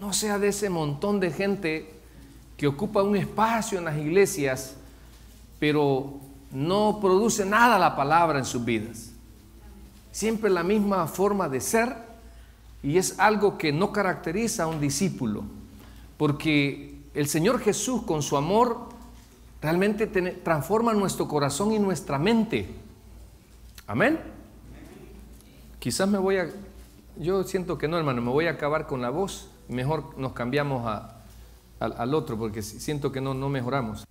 No sea de ese montón de gente que ocupa un espacio en las iglesias, pero no produce nada la palabra en sus vidas. Siempre la misma forma de ser y es algo que no caracteriza a un discípulo, porque el Señor Jesús con su amor realmente transforma nuestro corazón y nuestra mente. Amén. Quizás me voy a yo siento que no, hermano, me voy a acabar con la voz. Mejor nos cambiamos al otro porque siento que no, no mejoramos.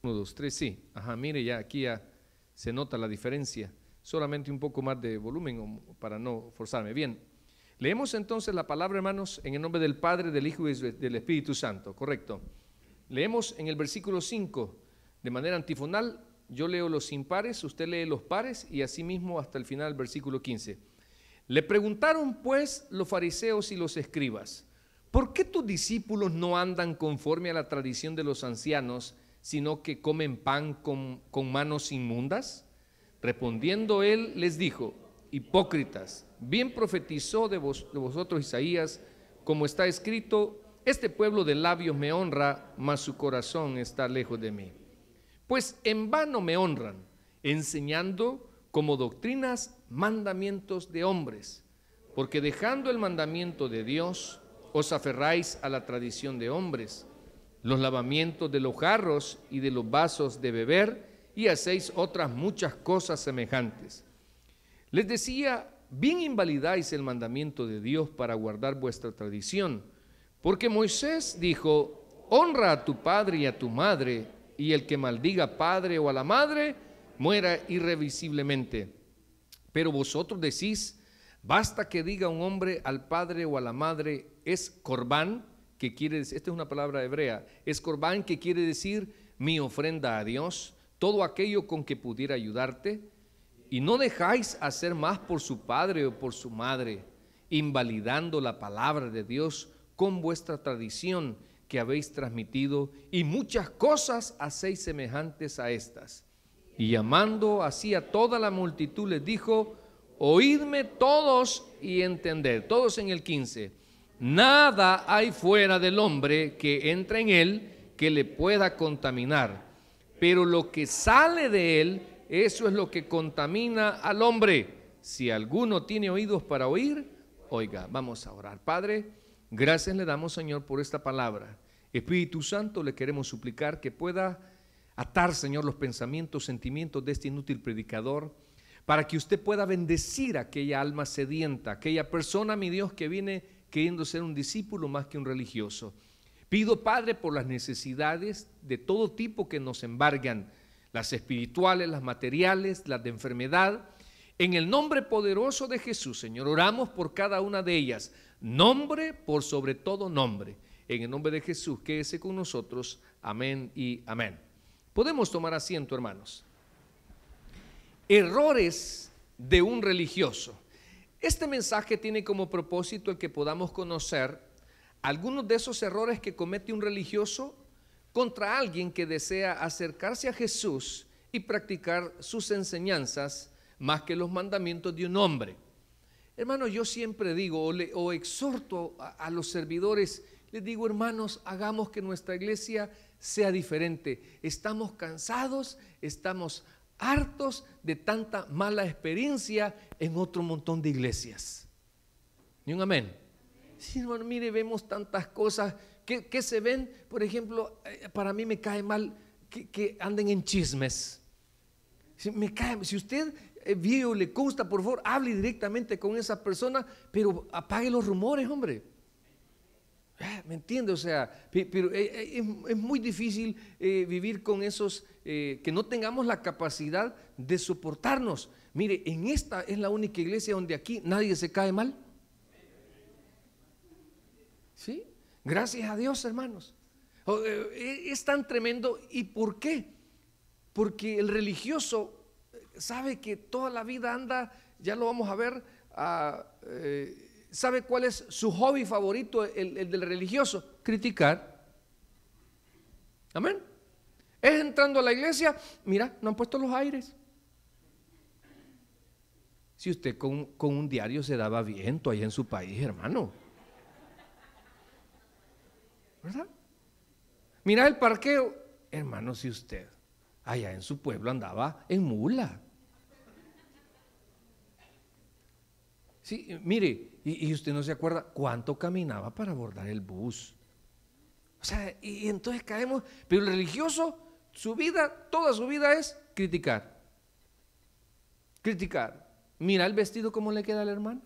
Uno, dos, tres, sí. Ajá, mire, ya aquí ya se nota la diferencia. Solamente un poco más de volumen para no forzarme. Bien, leemos entonces la palabra, hermanos, en el nombre del Padre, del Hijo y del Espíritu Santo, correcto. Leemos en el versículo 5, de manera antifonal, yo leo los impares, usted lee los pares y así mismo hasta el final, versículo 15. Le preguntaron pues los fariseos y los escribas, ¿por qué tus discípulos no andan conforme a la tradición de los ancianos, sino que comen pan con, manos inmundas? Respondiendo él les dijo, hipócritas, bien profetizó de vosotros Isaías, como está escrito, este pueblo de labios me honra, mas su corazón está lejos de mí pues en vano me honran, enseñando como doctrinas mandamientos de hombres, porque dejando el mandamiento de Dios, os aferráis a la tradición de hombres, los lavamientos de los jarros y de los vasos de beber, y hacéis otras muchas cosas semejantes. Les decía, bien invalidáis el mandamiento de Dios para guardar vuestra tradición, porque Moisés dijo, honra a tu padre y a tu madre, y el que maldiga padre o a la madre muera irrevisiblemente. Pero vosotros decís, basta que diga un hombre al padre o a la madre, es corbán, que quiere decir, esta es una palabra hebrea, es corbán que quiere decir mi ofrenda a Dios, todo aquello con que pudiera ayudarte, y no dejáis hacer más por su padre o por su madre, invalidando la palabra de Dios con vuestra tradición que habéis transmitido y muchas cosas hacéis semejantes a estas. Y llamando así a toda la multitud les dijo, oídme todos y entended, todos en el 15, nada hay fuera del hombre que entra en él que le pueda contaminar, pero lo que sale de él, eso es lo que contamina al hombre. Si alguno tiene oídos para oír, oiga, vamos a orar. Padre, Gracias le damos, Señor, por esta palabra. Espíritu Santo, le queremos suplicar que pueda atar, Señor, los pensamientos, sentimientos de este inútil predicador, para que usted pueda bendecir a aquella alma sedienta, aquella persona, mi Dios, que viene queriendo ser un discípulo más que un religioso. Pido, Padre, por las necesidades de todo tipo que nos embargan, las espirituales, las materiales, las de enfermedad. En el nombre poderoso de Jesús, Señor, oramos por cada una de ellas nombre por sobre todo nombre. En el nombre de Jesús, quédese con nosotros. Amén y amén. Podemos tomar asiento, hermanos. Errores de un religioso. Este mensaje tiene como propósito el que podamos conocer algunos de esos errores que comete un religioso contra alguien que desea acercarse a Jesús y practicar sus enseñanzas más que los mandamientos de un hombre. Hermano, yo siempre digo o, exhorto a, los servidores, les digo, hermanos, hagamos que nuestra iglesia sea diferente. Estamos cansados, estamos hartos de tanta mala experiencia en otro montón de iglesias. Ni un amén. Sí, hermano, mire, vemos tantas cosas que, se ven, por ejemplo, eh, para mí me cae mal que, anden en chismes. me cae, si usted viejo le consta, por favor, hable directamente con esa persona pero apague los rumores, hombre. Ah, ¿Me entiende? O sea, pero eh, eh, es muy difícil eh, vivir con esos que no tengamos la capacidad de soportarnos. Mire, en esta es la única iglesia donde aquí nadie se cae mal. ¿Sí? Gracias a Dios, hermanos. Oh, es tan tremendo. ¿Y por qué? Porque el religioso sabe que toda la vida anda, ya lo vamos a ver, ah, eh, sabe cuál es su hobby favorito, el, del religioso, criticar. Amén. Es entrando a la iglesia, mira, no han puesto los aires. Si usted con, un diario se daba viento ahí en su país, hermano. ¿Verdad? Mira el parqueo. Hermano, si usted allá en su pueblo andaba en mula. Sí, eh, mire, y, usted no se acuerda cuánto caminaba para abordar el bus. O sea, y, entonces caemos, pero el religioso, su vida, toda su vida es criticar. Criticar. Mira el vestido como le queda al la hermana.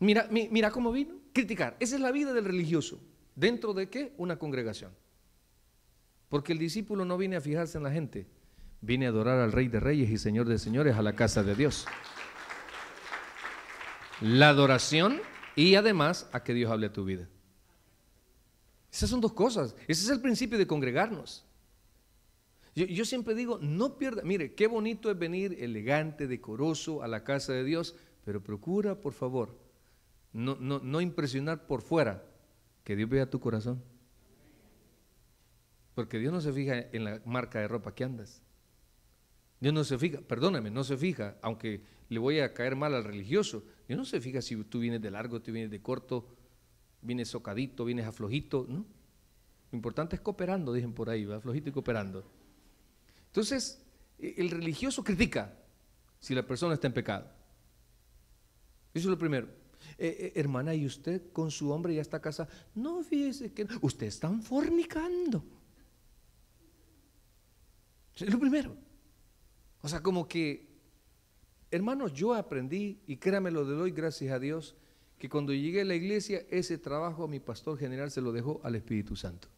Mira, mira cómo vino. Criticar. Esa es la vida del religioso. ¿Dentro de qué? Una congregación. Porque el discípulo no viene a fijarse en la gente, viene a adorar al Rey de Reyes y Señor de Señores a la casa de Dios la adoración y además a que Dios hable a tu vida. Esas son dos cosas. Ese es el principio de congregarnos. Yo, siempre digo, no pierda, mire, qué bonito es venir elegante, decoroso a la casa de Dios, pero procura, por favor, no, no impresionar por fuera, que Dios vea tu corazón. Porque Dios no se fija en la marca de ropa que andas. Dios no se fija, perdóname, no se fija, aunque le voy a caer mal al religioso. yo no se fija si tú vienes de largo, tú vienes de corto, vienes socadito, vienes aflojito, ¿no? Lo importante es cooperando, dicen por ahí, va flojito y cooperando. Entonces, e, el religioso critica si la persona está en pecado. Eso es lo primero. Eh, eh, hermana, ¿y usted con su hombre ya está casa No, fíjese que usted están fornicando. eso Es lo primero. O sea, como que Hermanos, yo aprendí, y créame lo de doy gracias a Dios, que cuando llegué a la iglesia, ese trabajo a mi pastor general se lo dejó al Espíritu Santo.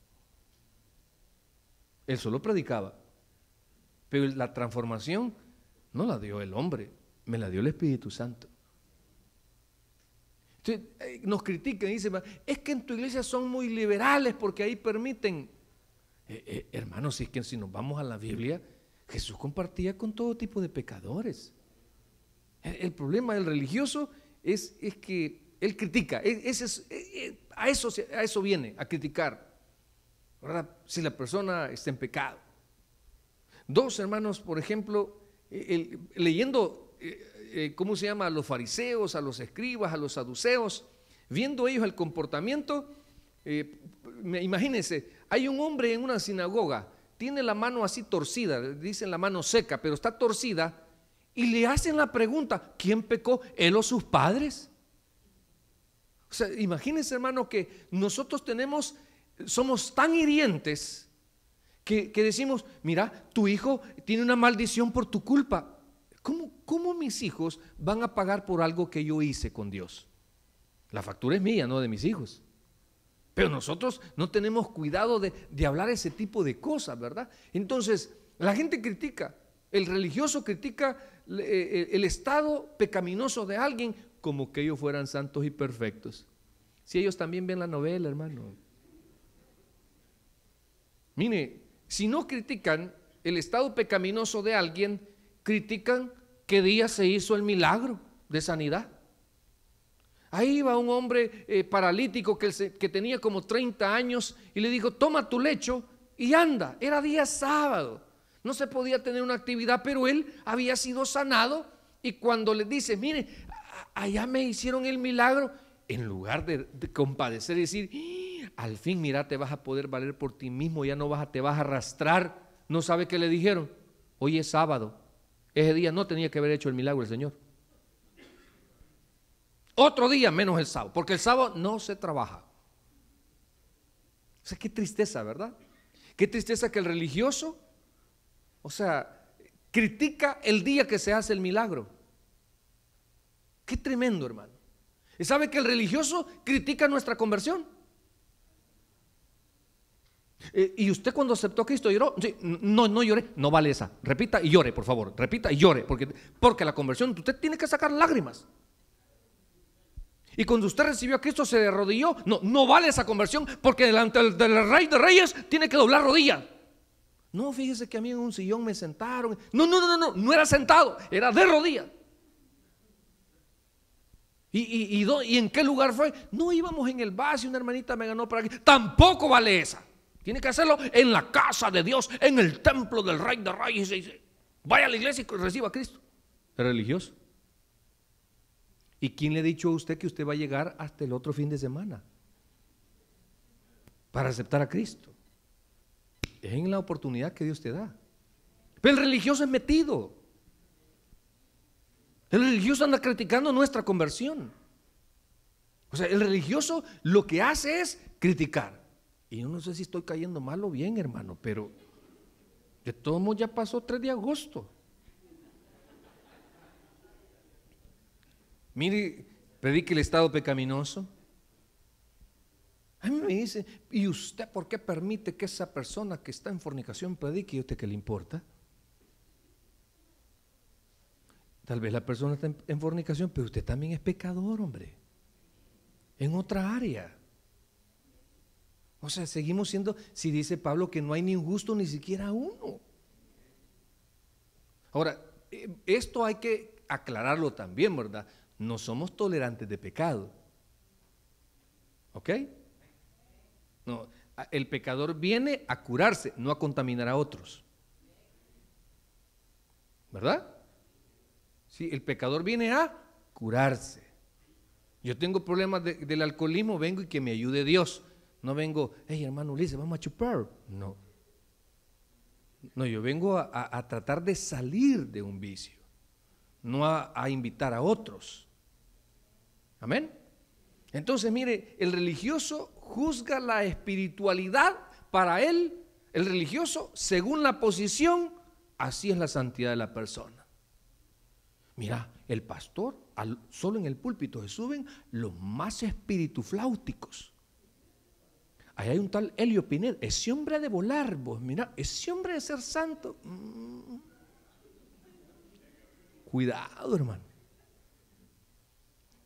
Él solo predicaba, pero la transformación no la dio el hombre, me la dio el Espíritu Santo. Entonces, eh, nos critican y dicen, es que en tu iglesia son muy liberales porque ahí permiten. Eh, eh, hermanos, si es que si nos vamos a la Biblia, Jesús compartía con todo tipo de pecadores. El problema del religioso es, es que él critica, e, e, e, a, eso, eso viene, a criticar, si la persona está en pecado. Dos hermanos, por ejemplo, leyendo, ¿cómo se llama?, a los fariseos, a los escribas, a los saduceos, viendo ellos el comportamiento, eh, imagínense, hay un hombre en una sinagoga, tiene la mano así torcida, dicen la mano seca, pero está torcida y le hacen la pregunta, ¿quién pecó? ¿Él o sus padres? O sea, imagínense hermano que nosotros tenemos, somos tan hirientes que, decimos, mira, tu hijo tiene una maldición por tu culpa. ¿Cómo, mis hijos van a pagar por algo que yo hice con Dios? La factura es mía, no de mis hijos. Pero nosotros no tenemos cuidado de, de, hablar ese tipo de cosas, ¿verdad? Entonces, la gente critica. El religioso critica eh, eh, el estado pecaminoso de alguien como que ellos fueran santos y perfectos. Si ellos también ven la novela, hermano. Mire, si no critican el estado pecaminoso de alguien, critican qué día se hizo el milagro de sanidad. Ahí iba un hombre eh, paralítico que, que tenía como 30 años y le dijo, toma tu lecho y anda. Era día sábado no se podía tener una actividad, pero él había sido sanado y cuando le dice mire, allá me hicieron el milagro, en lugar de, compadecer y decir, ah, al fin mira, te vas a poder valer por ti mismo, ya no vas a, te vas a arrastrar, no sabe qué le dijeron, hoy es sábado, ese día no tenía que haber hecho el milagro el Señor. Otro día menos el sábado, porque el sábado no se trabaja. O sea, qué tristeza, ¿verdad? Qué tristeza que el religioso o sea, critica el día que se hace el milagro. Qué tremendo, hermano. ¿Y sabe que el religioso critica nuestra conversión? Eh, y usted cuando aceptó a Cristo lloró, no, no lloré, no vale esa. Repita y llore, por favor, repita y llore, porque, porque la conversión usted tiene que sacar lágrimas. Y cuando usted recibió a Cristo se arrodilló, no, no vale esa conversión, porque delante del, del Rey de Reyes tiene que doblar rodilla. No, fíjese que a mí en un sillón me sentaron. No, no, no, no, no, no era sentado, era de rodillas. ¿Y, y, en qué lugar fue? No íbamos en el vaso y una hermanita me ganó para aquí. Tampoco vale esa. Tiene que hacerlo en la casa de Dios, en el templo del Rey de Reyes. Vaya a la iglesia y reciba a Cristo. ¿Es religioso? ¿Y quién le ha dicho a usted que usted va a llegar hasta el otro fin de semana para aceptar a Cristo? Es en la oportunidad que Dios te da. Pero el religioso es metido. El religioso anda criticando nuestra conversión. O sea, el religioso lo que hace es criticar. Y yo no sé si estoy cayendo mal o bien, hermano, pero de todo modo ya pasó 3 de agosto. Mire, predique el estado pecaminoso, a mí me dice, ¿y usted por qué permite que esa persona que está en fornicación predique? ¿Y usted qué le importa? Tal vez la persona está en fornicación, pero usted también es pecador, hombre. En otra área. O sea, seguimos siendo, si dice Pablo, que no hay ni injusto ni siquiera uno. Ahora, eh, esto hay que aclararlo también, ¿verdad? No somos tolerantes de pecado. ¿Ok? No, el pecador viene a curarse, no a contaminar a otros. ¿Verdad? Sí, el pecador viene a curarse. Yo tengo problemas del alcoholismo, vengo y que me ayude Dios. No vengo, hey hermano Ulises, vamos a chupar. No. No, yo vengo a, tratar de salir de un vicio, no a, a invitar a otros. Amén. Entonces, mire, el religioso juzga la espiritualidad para él, el religioso, según la posición, así es la santidad de la persona. Mira, el pastor, solo en el púlpito se suben los más espiritufláuticos. Ahí hay un tal Helio Pinel, ese hombre de volar, vos, mira, ese hombre de ser santo. Mm. Cuidado, hermano.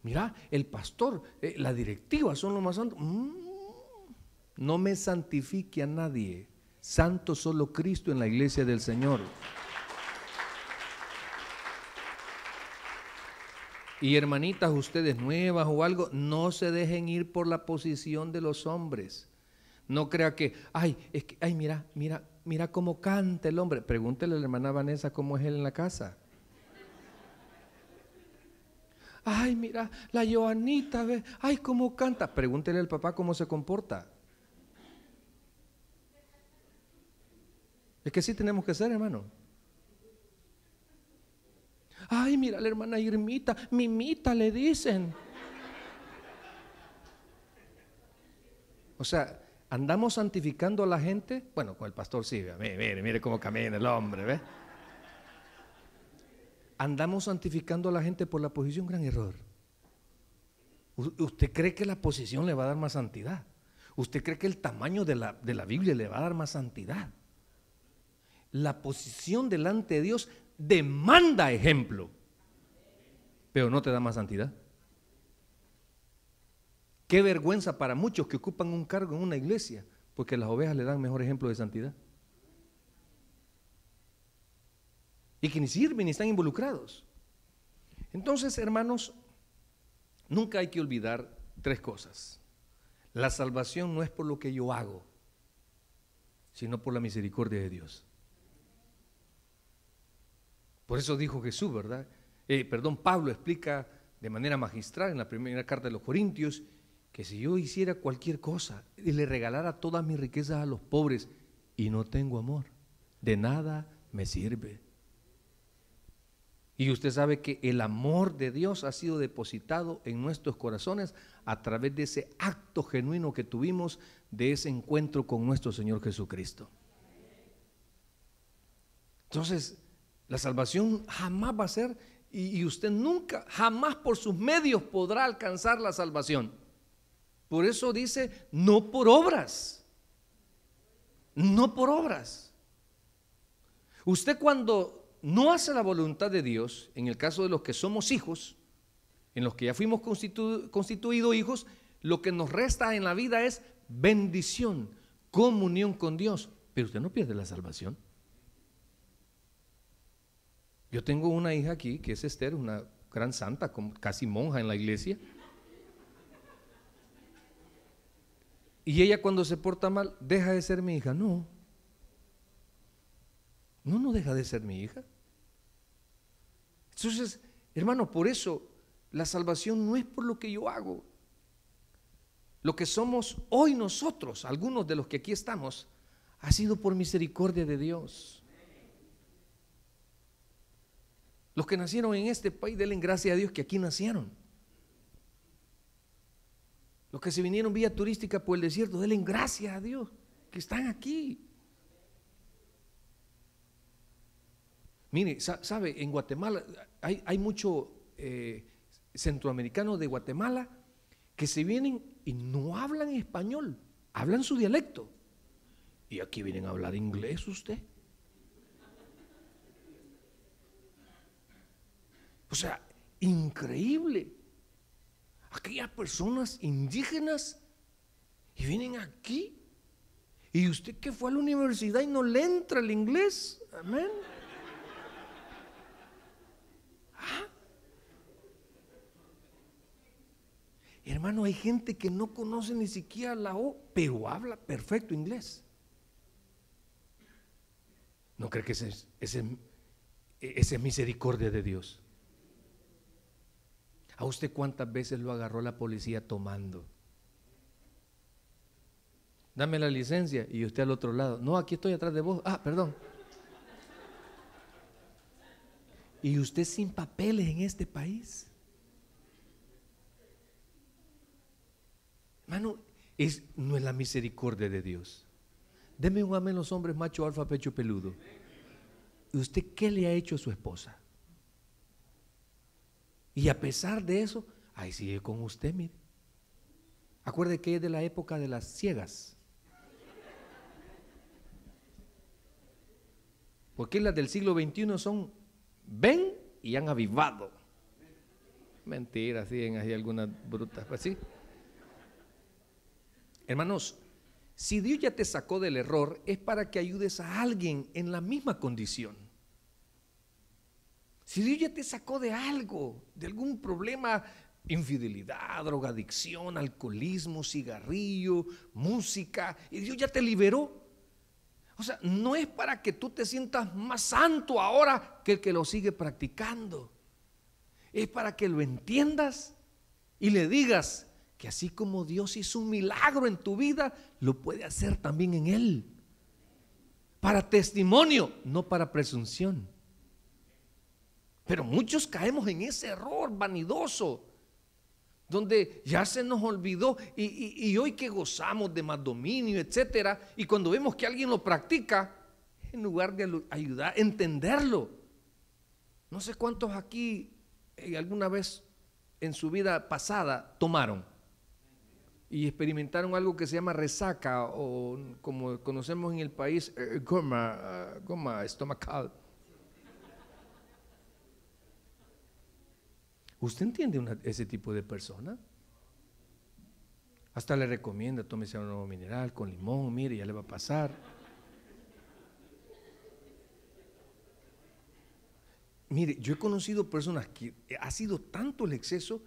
Mira, el pastor, eh, la directiva son los más santos. Mm. No me santifique a nadie. Santo solo Cristo en la iglesia del Señor. Y hermanitas, ustedes nuevas o algo, no se dejen ir por la posición de los hombres. No crea que, ay, es que, ay, mira, mira, mira cómo canta el hombre. Pregúntele a la hermana Vanessa cómo es él en la casa. Ay, mira, la Joanita, ve, ay, cómo canta. Pregúntele al papá cómo se comporta. Es que sí tenemos que ser, hermano. Ay, mira la hermana Irmita, mimita le dicen. O sea, andamos santificando a la gente. Bueno, con el pastor sí, mire, mire, cómo camina el hombre, ¿ves? Andamos santificando a la gente por la posición, gran error. ¿Usted cree que la posición le va a dar más santidad? ¿Usted cree que el tamaño de la Biblia le va a dar más santidad? La posición delante de Dios demanda ejemplo, pero no te da más santidad. Qué vergüenza para muchos que ocupan un cargo en una iglesia, porque las ovejas le dan mejor ejemplo de santidad. Y que ni sirven ni están involucrados. Entonces, hermanos, nunca hay que olvidar tres cosas. La salvación no es por lo que yo hago, sino por la misericordia de Dios. Por eso dijo Jesús, ¿verdad? Eh, perdón, Pablo explica de manera magistral en la primera carta de los Corintios que si yo hiciera cualquier cosa y le regalara todas mis riquezas a los pobres y no tengo amor, de nada me sirve. Y usted sabe que el amor de Dios ha sido depositado en nuestros corazones a través de ese acto genuino que tuvimos de ese encuentro con nuestro Señor Jesucristo. Entonces, la salvación jamás va a ser y, usted nunca, jamás por sus medios podrá alcanzar la salvación. Por eso dice, no por obras, no por obras. Usted cuando no hace la voluntad de Dios, en el caso de los que somos hijos, en los que ya fuimos constituidos hijos, lo que nos resta en la vida es bendición, comunión con Dios. Pero usted no pierde la salvación. Yo tengo una hija aquí que es Esther, una gran santa, casi monja en la iglesia. Y ella cuando se porta mal, deja de ser mi hija. No. No, no deja de ser mi hija. Entonces, hermano, por eso la salvación no es por lo que yo hago. Lo que somos hoy nosotros, algunos de los que aquí estamos, ha sido por misericordia de Dios. Los que nacieron en este país, denle gracias a Dios que aquí nacieron. Los que se vinieron vía turística por el desierto, denle gracias a Dios que están aquí. Mire, sabe, en Guatemala hay, hay mucho eh, de Guatemala que se vienen y no hablan español, hablan su dialecto. Y aquí vienen a hablar inglés usted. O sea, increíble. Aquellas personas indígenas y vienen aquí. Y usted que fue a la universidad y no le entra el inglés. Amén. Ah. Hermano, hay gente que no conoce ni siquiera la O, pero habla perfecto inglés. ¿No cree que esa es, ese, misericordia de Dios? ¿A usted cuántas veces lo agarró la policía tomando? Dame la licencia y usted al otro lado. No, aquí estoy atrás de vos. Ah, perdón. Y usted sin papeles en este país. Hermano, no es la misericordia de Dios. Deme un amén los hombres macho alfa pecho peludo. ¿Y usted qué le ha hecho a su esposa? Y a pesar de eso, ahí sigue con usted, mire. Acuerde que es de la época de las ciegas. Porque las del siglo XXI son ven y han avivado. Mentira, siguen así algunas brutas, pues Hermanos, si Dios ya te sacó del error, es para que ayudes a alguien en la misma condición. Si Dios ya te sacó de algo, de algún problema, infidelidad, drogadicción, alcoholismo, cigarrillo, música, y Dios ya te liberó. O sea, no es para que tú te sientas más santo ahora que el que lo sigue practicando. Es para que lo entiendas y le digas que así como Dios hizo un milagro en tu vida, lo puede hacer también en Él. Para testimonio, no para presunción. Pero muchos caemos en ese error vanidoso, donde ya se nos olvidó y, hoy que gozamos de más dominio, etcétera, y cuando vemos que alguien lo practica, en lugar de ayudar, a entenderlo. No sé cuántos aquí eh, alguna vez en su vida pasada tomaron y experimentaron algo que se llama resaca o como conocemos en el país, eh, goma, ah, goma estomacal. ¿Usted entiende ese tipo de persona? Hasta le recomienda, tómese un nuevo mineral con limón, mire, ya le va a pasar. Mire, yo he conocido personas que ha sido tanto el exceso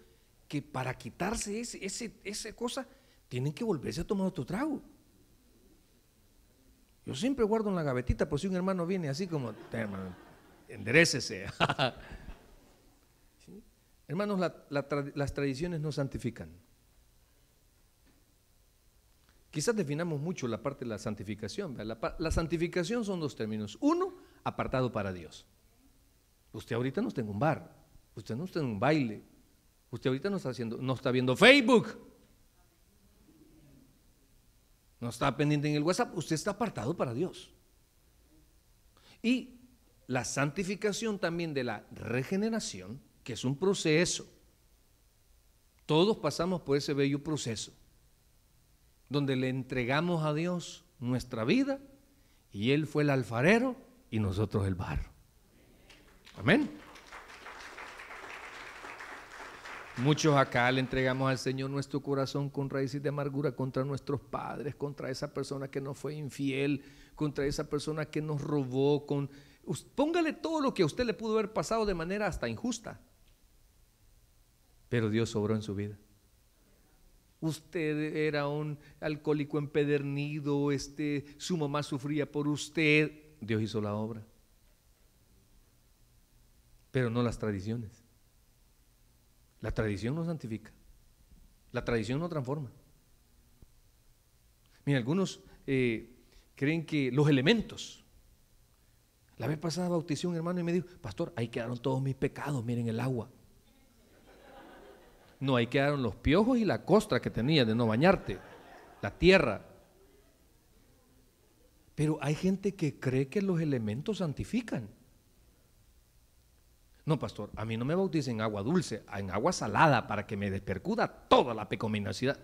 que para quitarse ese, ese, esa cosa tienen que volverse a tomar otro trago. Yo siempre guardo en la gavetita por si un hermano viene así como, enderecese. Hermanos, las tradiciones no santifican. Quizás definamos mucho la parte de la santificación. La, santificación son dos términos. Uno, apartado para Dios. Usted ahorita no está en un bar, usted no está en un baile, usted ahorita no está, haciendo, no está viendo Facebook, no está pendiente en el WhatsApp, usted está apartado para Dios. Y la santificación también de la regeneración que es un proceso. Todos pasamos por ese bello proceso, donde le entregamos a Dios nuestra vida y Él fue el alfarero y nosotros el barro. Amén. Muchos acá le entregamos al Señor nuestro corazón con raíces de amargura contra nuestros padres, contra esa persona que nos fue infiel, contra esa persona que nos robó, con póngale todo lo que a usted le pudo haber pasado de manera hasta injusta pero Dios sobró en su vida. Usted era un alcohólico empedernido, este, su mamá sufría por usted. Dios hizo la obra. Pero no las tradiciones. La tradición no santifica. La tradición no transforma. Mira, algunos eh, creen que los elementos. La vez pasada bauticé un hermano y me dijo, pastor, ahí quedaron todos mis pecados, miren el agua. No, ahí quedaron los piojos y la costra que tenía de no bañarte, la tierra. Pero hay gente que cree que los elementos santifican. No, pastor, a mí no me bauticen en agua dulce, en agua salada para que me despercuda toda la pecaminosidad.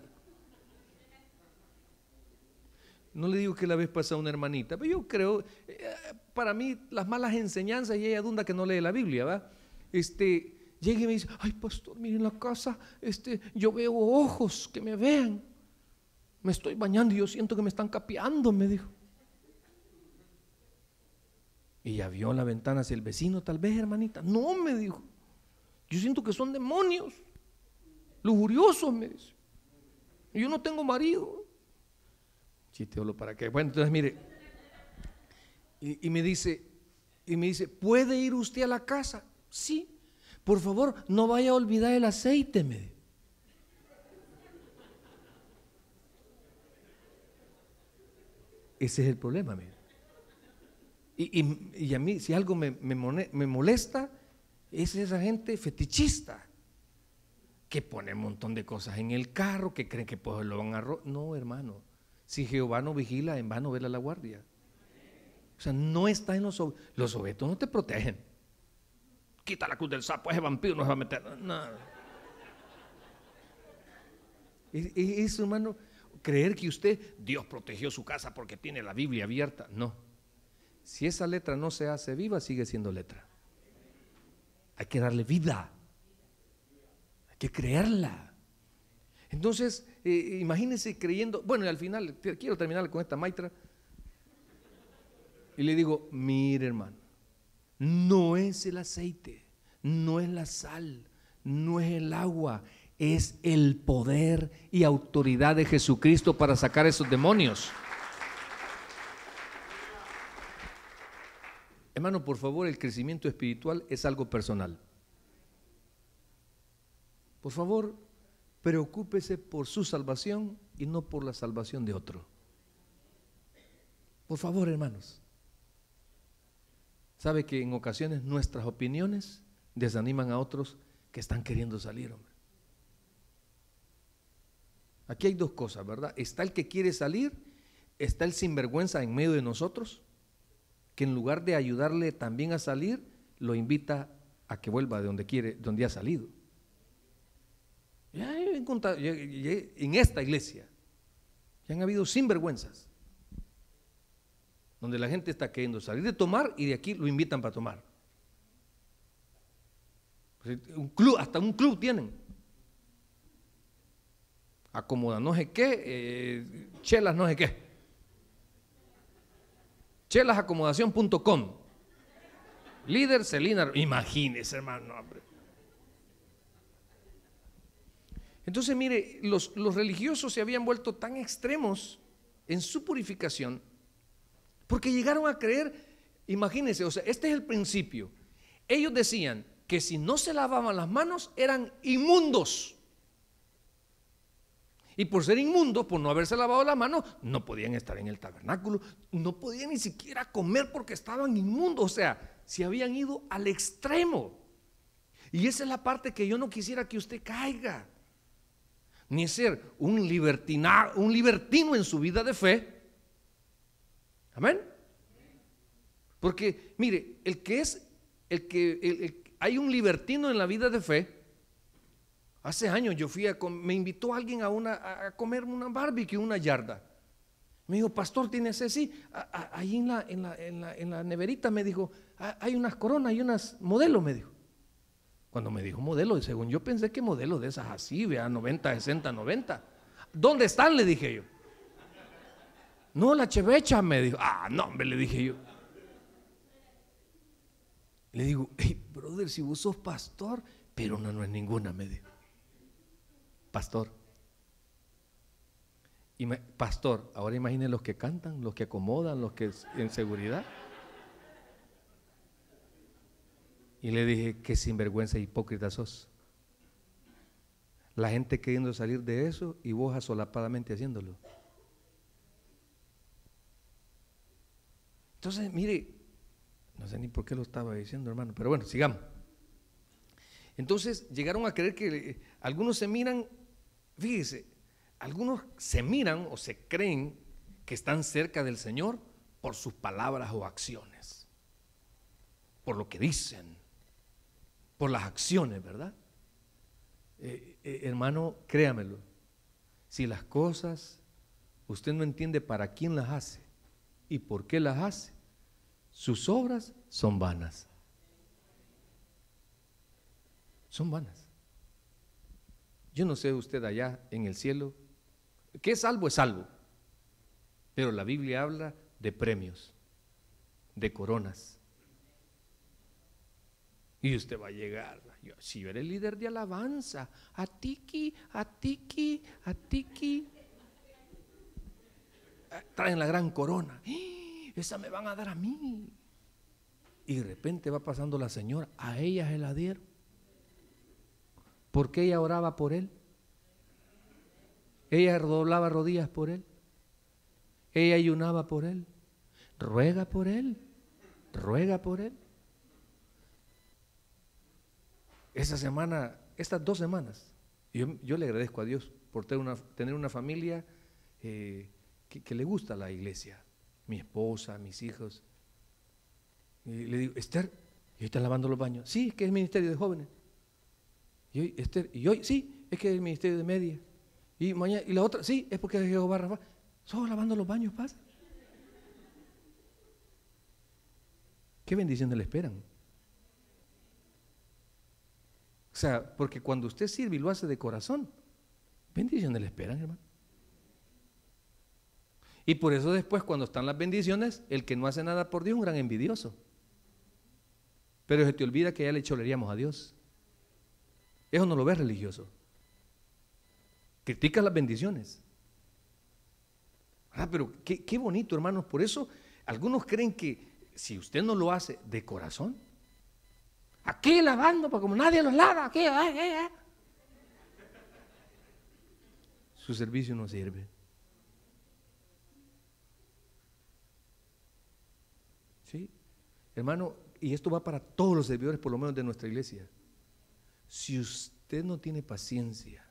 No le digo que la vez pasada una hermanita, pero yo creo, eh, para mí, las malas enseñanzas y ella duda que no lee la Biblia, ¿va? Este, llega y me dice, ay pastor, mire, en la casa, este, yo veo ojos que me vean. Me estoy bañando y yo siento que me están capeando, me dijo. Y ya vio la ventana hacia el vecino, tal vez, hermanita. No, me dijo. Yo siento que son demonios, lujuriosos, me dice. Yo no tengo marido. Chisteolo, ¿para qué? Bueno, entonces mire. y me dice, y me dice, ¿puede ir usted a la casa? Sí por favor, no vaya a olvidar el aceite, me Ese es el problema, Y, y, a mí, si algo me, molesta, es esa gente fetichista que pone un montón de cosas en el carro, que creen que pues lo van a robar. No, hermano, si Jehová no vigila, en vano vela la guardia. O sea, no está en los... Los objetos no te protegen. Quita la cruz del sapo, ese vampiro se va a meter. nada Es, es hermano, creer que usted, Dios protegió su casa porque tiene la Biblia abierta. No. Si esa letra no se hace viva, sigue siendo letra. Hay que darle vida. Hay que creerla. Entonces, eh, imagínese imagínense creyendo. Bueno, y al final, quiero terminar con esta maitra. Y le digo, mire hermano, no es el aceite, no es la sal, no es el agua, es el poder y autoridad de Jesucristo para sacar esos demonios. Hermano, por favor, el crecimiento espiritual es algo personal. Por favor, preocúpese por su salvación y no por la salvación de otro. Por favor, hermanos sabe que en ocasiones nuestras opiniones desaniman a otros que están queriendo salir, hombre. Aquí hay dos cosas, ¿verdad? Está el que quiere salir, está el sinvergüenza en medio de nosotros, que en lugar de ayudarle también a salir, lo invita a que vuelva de donde quiere, donde ha salido. en esta iglesia, ya han habido sinvergüenzas donde la gente está queriendo salir de tomar y de aquí lo invitan para tomar. Pues, un club, hasta un club tienen. acomoda no sé qué, eh, chelas no sé qué. Chelasacomodación.com. Líder Celina. Imagínese, hermano. Entonces, mire, los, los religiosos se habían vuelto tan extremos en su purificación porque llegaron a creer, imagínense, o sea, este es el principio. Ellos decían que si no se lavaban las manos eran inmundos. Y por ser inmundos, por no haberse lavado las manos, no podían estar en el tabernáculo, no podían ni siquiera comer porque estaban inmundos, o sea, se habían ido al extremo. Y esa es la parte que yo no quisiera que usted caiga, ni ser un, un libertino en su vida de fe, Amén. Porque, mire, el que es, el que hay un libertino en la vida de fe. Hace años yo fui a, me invitó alguien a, una, a comer una barbecue, una yarda. Me dijo, pastor, tiene ese sí. ahí en la, en, la, en, la, en la, neverita me dijo, hay unas coronas, hay unas modelos, me dijo. Cuando me dijo modelo, según yo pensé que modelo de esas así, vea, 90, 60, 90. ¿Dónde están? Le dije yo. No, la chevecha, me dijo. Ah, no, hombre, le dije yo. Le digo, hey, brother, si vos sos pastor, pero no, no es ninguna, me dijo. Pastor. Y pastor, ahora imaginen los que cantan, los que acomodan, los que en seguridad. Y le dije, qué sinvergüenza e hipócrita sos. La gente queriendo salir de eso y vos asolapadamente haciéndolo. Entonces, mire, no sé ni por qué lo estaba diciendo, hermano, pero bueno, sigamos. Entonces llegaron a creer que eh, algunos se miran, fíjese, algunos se miran o se creen que están cerca del Señor por sus palabras o acciones, por lo que dicen, por las acciones, ¿verdad? Eh, eh, hermano, créamelo, si las cosas usted no entiende para quién las hace, y por qué las hace. Sus obras son vanas. Son vanas. Yo no sé usted allá en el cielo, que es salvo es salvo, pero la Biblia habla de premios, de coronas. Y usted va a llegar. Yo, si yo era el líder de alabanza, a tiki, a tiki, a tiki traen la gran corona. ¡Eh! Esa me van a dar a mí. Y de repente va pasando la señora, a ella se la dieron. Porque ella oraba por él. Ella doblaba rodillas por él. Ella ayunaba por él. Ruega por él. Ruega por él. Esa semana, estas dos semanas, yo, le agradezco a Dios por tener una, tener una familia eh, que, le gusta la iglesia, mi esposa, mis hijos. Y le digo, Esther, ¿y hoy están lavando los baños? Sí, es que es el ministerio de jóvenes. Y hoy, Esther, y hoy, sí, es que es el ministerio de media. Y mañana, y la otra, sí, es porque es Jehová Rafa. Solo lavando los baños pasa. ¿Qué bendición le esperan? O sea, porque cuando usted sirve y lo hace de corazón, bendición le esperan, hermano. Y por eso después cuando están las bendiciones, el que no hace nada por Dios es un gran envidioso. Pero se te olvida que ya le choleríamos a Dios. Eso no lo ves religioso. Criticas las bendiciones. Ah, pero qué, bonito, hermanos. Por eso algunos creen que si usted no lo hace de corazón, aquí lavando, como nadie los lava, aquí, su servicio no sirve. Hermano, y esto va para todos los servidores, por lo menos de nuestra iglesia. Si usted no tiene paciencia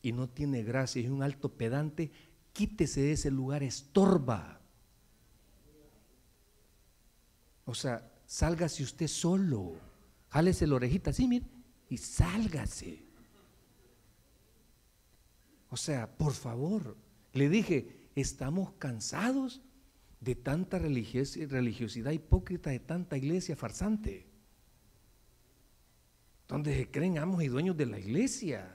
y no tiene gracia y es un alto pedante, quítese de ese lugar, estorba. O sea, sálgase usted solo, jálese la orejita así, mire, y sálgase. O sea, por favor, le dije, estamos cansados de tanta religiosidad hipócrita, de tanta iglesia farsante, donde se creen amos y dueños de la iglesia,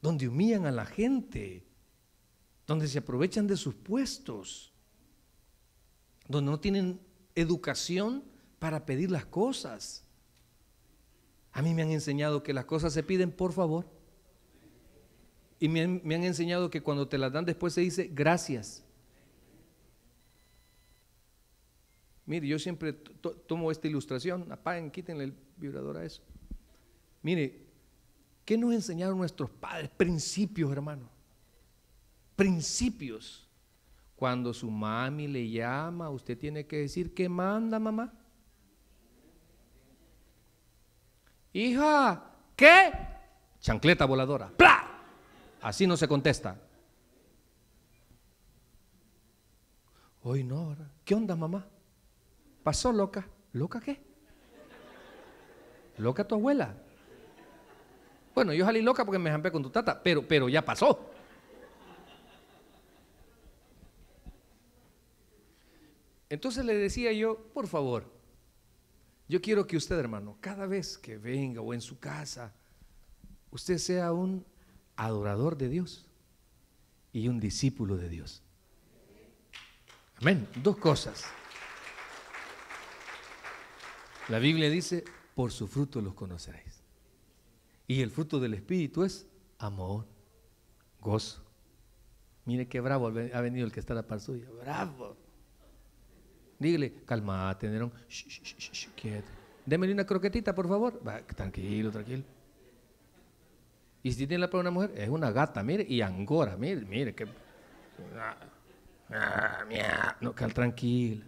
donde humillan a la gente, donde se aprovechan de sus puestos, donde no tienen educación para pedir las cosas. A mí me han enseñado que las cosas se piden por favor. Y me han, me han enseñado que cuando te las dan después se dice gracias. Mire, yo siempre tomo esta ilustración, apaguen, quítenle el vibrador a eso. Mire, ¿qué nos enseñaron nuestros padres? Principios, hermano. Principios. Cuando su mami le llama, usted tiene que decir, ¿qué manda mamá? Hija, ¿qué? Chancleta voladora. ¡Pla! Así no se contesta. Hoy no, ¿Qué onda, mamá? Pasó loca. ¿Loca qué? ¿Loca tu abuela? Bueno, yo salí loca porque me jampé con tu tata, pero, pero ya pasó. Entonces le decía yo, por favor, yo quiero que usted, hermano, cada vez que venga o en su casa, usted sea un adorador de Dios y un discípulo de Dios. Amén. Dos cosas. La Biblia dice, por su fruto los conoceréis. Y el fruto del Espíritu es amor, gozo. Mire qué bravo ha venido el que está a la par suya. Bravo. Dígale, calmate, Nerón. Démele una croquetita, por favor. tranquilo, tranquilo. Y si tiene la palabra una mujer, es una gata, mire, y angora, mire, mire, que. Ah, ah, no, tranquilo.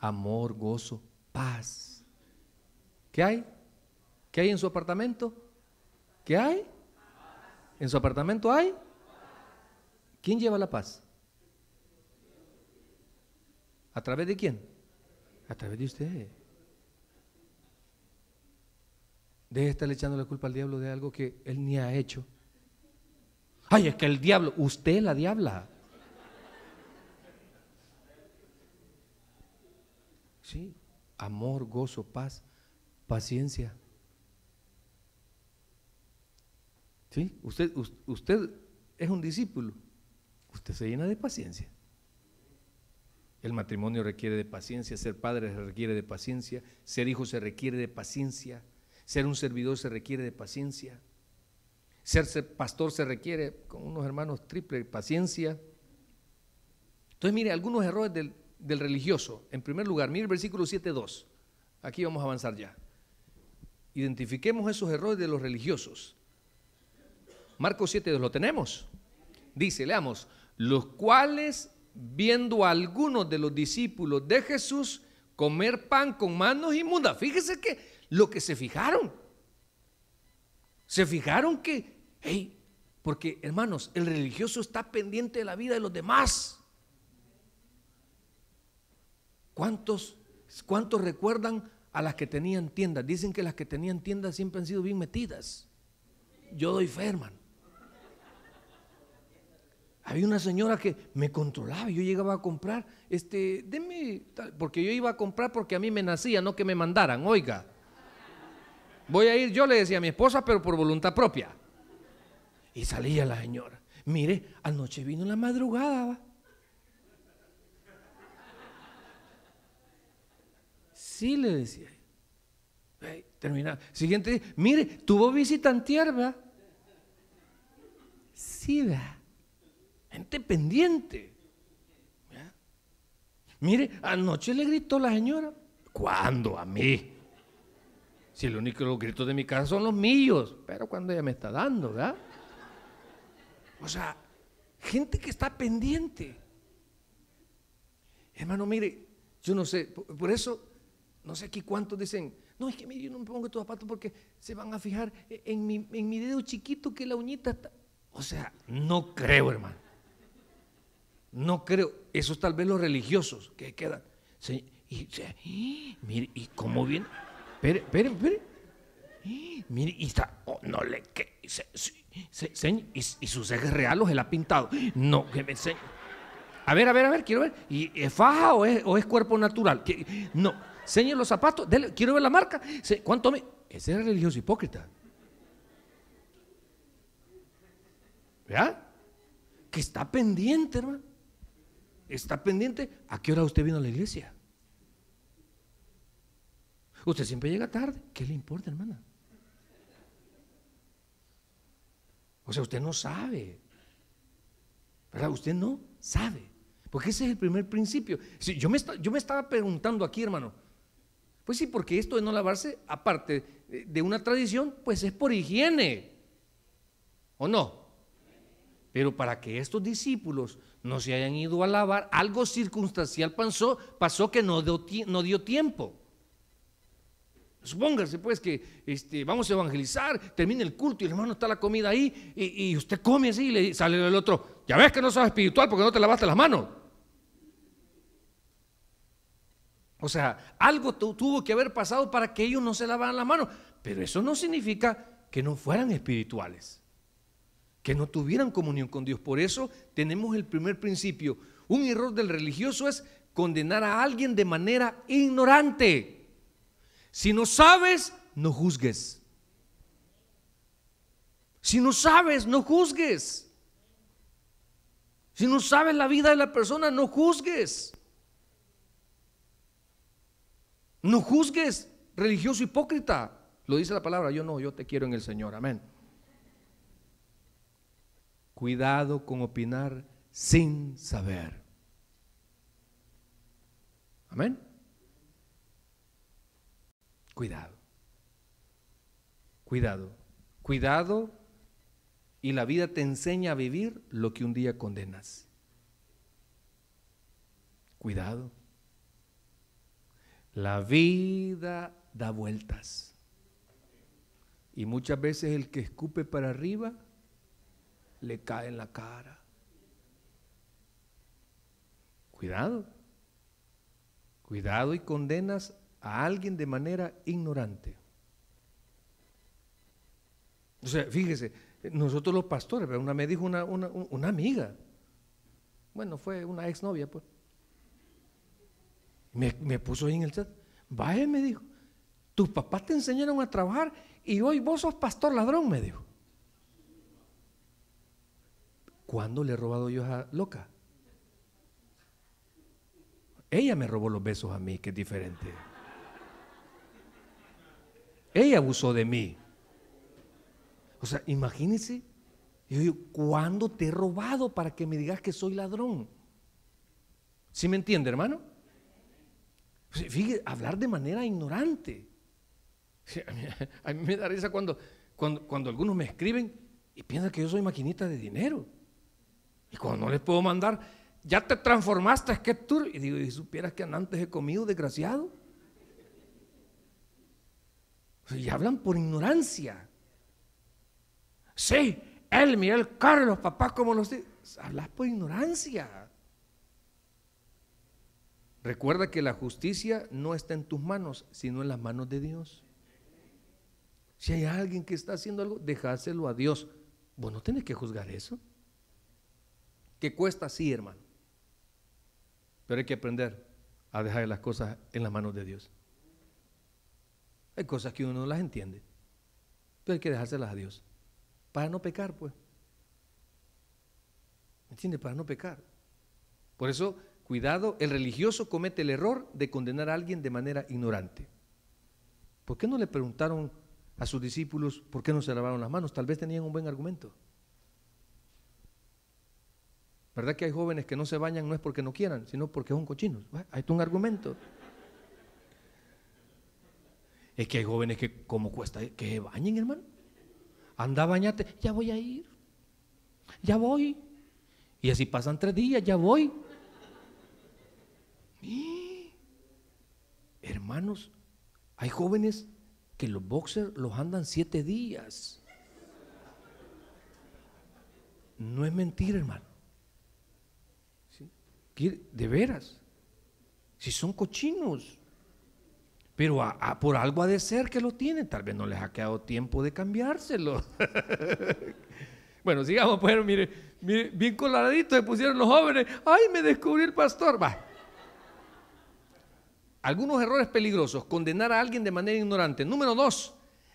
Amor, gozo, paz. ¿Qué hay? ¿Qué hay en su apartamento? ¿Qué hay? ¿En su apartamento hay? ¿Quién lleva la paz? ¿A través de quién? A través de usted. Deje de estar echando la culpa al diablo de algo que él ni ha hecho. Ay, es que el diablo, usted la diabla. Sí, amor, gozo, paz. Paciencia. ¿Sí? Usted, usted es un discípulo. Usted se llena de paciencia. El matrimonio requiere de paciencia, ser padre se requiere de paciencia, ser hijo se requiere de paciencia, ser un servidor se requiere de paciencia, ser pastor se requiere con unos hermanos triple paciencia. Entonces, mire, algunos errores del, del religioso. En primer lugar, mire el versículo 7.2. Aquí vamos a avanzar ya identifiquemos esos errores de los religiosos. Marcos 7, lo tenemos. Dice, leamos, los cuales, viendo a algunos de los discípulos de Jesús comer pan con manos inmundas, fíjese que lo que se fijaron, se fijaron que, hey, porque hermanos, el religioso está pendiente de la vida de los demás. ¿Cuántos, cuántos recuerdan a las que tenían tiendas. Dicen que las que tenían tiendas siempre han sido bien metidas. Yo doy fe, Había una señora que me controlaba, yo llegaba a comprar, este, deme, porque yo iba a comprar porque a mí me nacía, no que me mandaran, oiga. Voy a ir, yo le decía a mi esposa, pero por voluntad propia. Y salía la señora. Mire, anoche vino la madrugada, le decía. terminado Siguiente, mire, tuvo visita en tierra. Sida. Gente pendiente. Mire, anoche le gritó la señora. ¿Cuándo? A mí. Si el único grito de mi casa son los míos. Pero cuando ella me está dando, ¿verdad? O sea, gente que está pendiente. Hermano, mire, yo no sé, por eso no sé aquí cuántos dicen, no, es que mire, yo no me pongo estos zapatos porque se van a fijar en mi, en mi dedo chiquito que la uñita está. O sea, no creo, hermano. No creo. eso es tal vez los religiosos que quedan. y, eh, mire, y cómo viene. Espere, espere, espere. Eh, mire, y está. Oh, no le. Que, y, sus ejes reales ha pintado. No, que me enseñe. A ver, a ver, a ver, quiero ver. ¿Y, ¿Es faja o es, o es cuerpo natural? Que, no. Señor, los zapatos, quiero ver la marca. ¿Cuánto me.? Ese era religioso hipócrita. ¿Verdad? Que está pendiente, hermano. Está pendiente. ¿A qué hora usted vino a la iglesia? Usted siempre llega tarde. ¿Qué le importa, hermana? O sea, usted no sabe. ¿Verdad? Usted no sabe. Porque ese es el primer principio. yo, yo me estaba preguntando aquí, hermano, pues sí, porque esto de no lavarse, aparte de una tradición, pues es por higiene. ¿O no? Pero para que estos discípulos no se hayan ido a lavar, algo circunstancial pasó, pasó que no dio, tiempo. Supóngase pues que este, vamos a evangelizar, termina el culto y el hermano está la comida ahí y, usted come así y le sale el otro, ya ves que no sos espiritual porque no te lavaste las manos. O sea, algo tuvo que haber pasado para que ellos no se lavaran las manos. Pero eso no significa que no fueran espirituales, que no tuvieran comunión con Dios. Por eso tenemos el primer principio. Un error del religioso es condenar a alguien de manera ignorante. Si no sabes, no juzgues. Si no sabes, no juzgues. Si no sabes la vida de la persona, no juzgues. No juzgues, religioso hipócrita. Lo dice la palabra, yo no, yo te quiero en el Señor, amén. Cuidado con opinar sin saber. Amén. Cuidado. Cuidado. Cuidado y la vida te enseña a vivir lo que un día condenas. Cuidado. La vida da vueltas. Y muchas veces el que escupe para arriba le cae en la cara. Cuidado. Cuidado y condenas a alguien de manera ignorante. O sea, fíjese, nosotros los pastores, una me dijo una, amiga, bueno, fue una exnovia, pues, me, puso ahí en el chat. Vaya, me dijo, tus papás te enseñaron a trabajar y hoy vos sos pastor ladrón, me dijo. ¿Cuándo le he robado yo a loca? Ella me robó los besos a mí, que es diferente. Ella abusó de mí. O sea, imagínese, Yo digo, ¿cuándo te he robado para que me digas que soy ladrón? ¿Sí me entiende, hermano? Pues, Fíjate, hablar de manera ignorante. A mí, me da risa cuando, cuando, algunos me escriben y piensan que yo soy maquinita de dinero. Y cuando no les puedo mandar, ya te transformaste, es que tú. Y digo, y supieras que antes he comido, desgraciado. Y hablan por ignorancia. Sí, él, Miguel, Carlos, papá, como los. Hablas por ignorancia. Recuerda que la justicia no está en tus manos, sino en las manos de Dios. Si hay alguien que está haciendo algo, dejárselo a Dios. Vos no tenés que juzgar eso. Que cuesta, sí, hermano. Pero hay que aprender a dejar las cosas en las manos de Dios. Hay cosas que uno no las entiende, pero hay que dejárselas a Dios. Para no pecar, pues. ¿Me entiendes? Para no pecar. Por eso Cuidado, el religioso comete el error de condenar a alguien de manera ignorante. ¿Por qué no le preguntaron a sus discípulos por qué no se lavaron las manos? Tal vez tenían un buen argumento. ¿Verdad que hay jóvenes que no se bañan no es porque no quieran, sino porque son cochinos? Hay ah, un argumento. Es que hay jóvenes que, como cuesta, que se bañen, hermano. Anda, bañate, ya voy a ir, ya voy. Y así pasan tres días, ya voy. Hermanos, hay jóvenes que los boxers los andan siete días. No es mentira, hermano. De veras. Si son cochinos. Pero por algo ha de ser que lo tienen. Tal vez no les ha quedado tiempo de cambiárselo. bueno, sigamos, pues, mire, mire, bien coloradito se pusieron los jóvenes. ¡Ay, me descubrí el pastor! Va. Algunos errores peligrosos, condenar a alguien de manera ignorante. Número dos,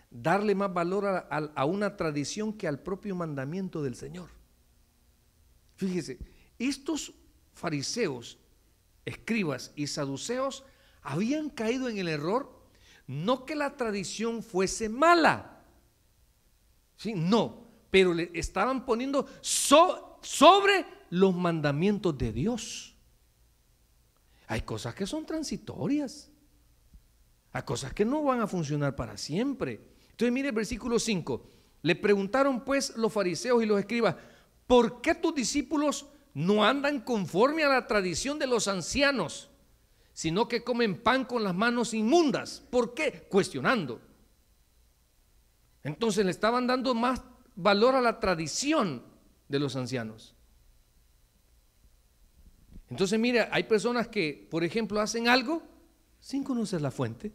darle más valor a, una tradición que al propio mandamiento del Señor. Fíjese, estos fariseos, escribas y saduceos habían caído en el error, no que la tradición fuese mala, ¿sí? no, pero le estaban poniendo sobre los mandamientos de Dios. Hay cosas que son transitorias. Hay cosas que no van a funcionar para siempre. Entonces mire el versículo 5. Le preguntaron pues los fariseos y los escribas, ¿por qué tus discípulos no andan conforme a la tradición de los ancianos, sino que comen pan con las manos inmundas? ¿Por qué? Cuestionando. Entonces le estaban dando más valor a la tradición de los ancianos. Entonces, mira, hay personas que, por ejemplo, hacen algo sin conocer la fuente.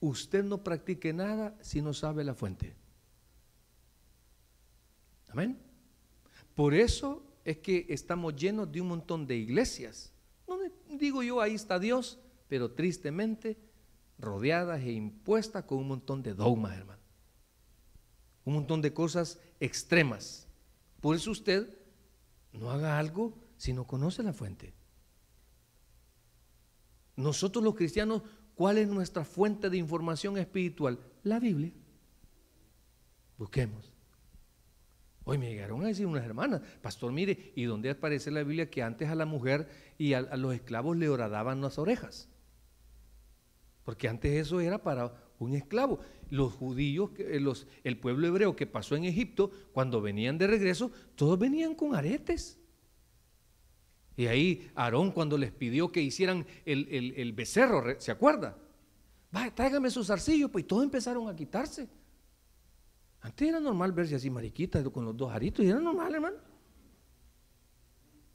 Usted no practique nada si no sabe la fuente. Amén. Por eso es que estamos llenos de un montón de iglesias. No digo yo, ahí está Dios, pero tristemente rodeadas e impuestas con un montón de dogmas, hermano. Un montón de cosas extremas. Por eso usted no haga algo si no conoce la fuente? Nosotros los cristianos, ¿cuál es nuestra fuente de información espiritual? La Biblia. Busquemos. Hoy me llegaron a decir unas hermanas, pastor, mire, ¿y dónde aparece la Biblia que antes a la mujer y a, los esclavos le horadaban las orejas? Porque antes eso era para un esclavo. Los judíos, eh, los, el pueblo hebreo que pasó en Egipto, cuando venían de regreso, todos venían con aretes. Y ahí Aarón cuando les pidió que hicieran el, becerro, ¿se acuerda? va tráigame sus zarcillos, pues todos empezaron a quitarse. Antes era normal verse así mariquita con los dos aritos, y era normal, hermano.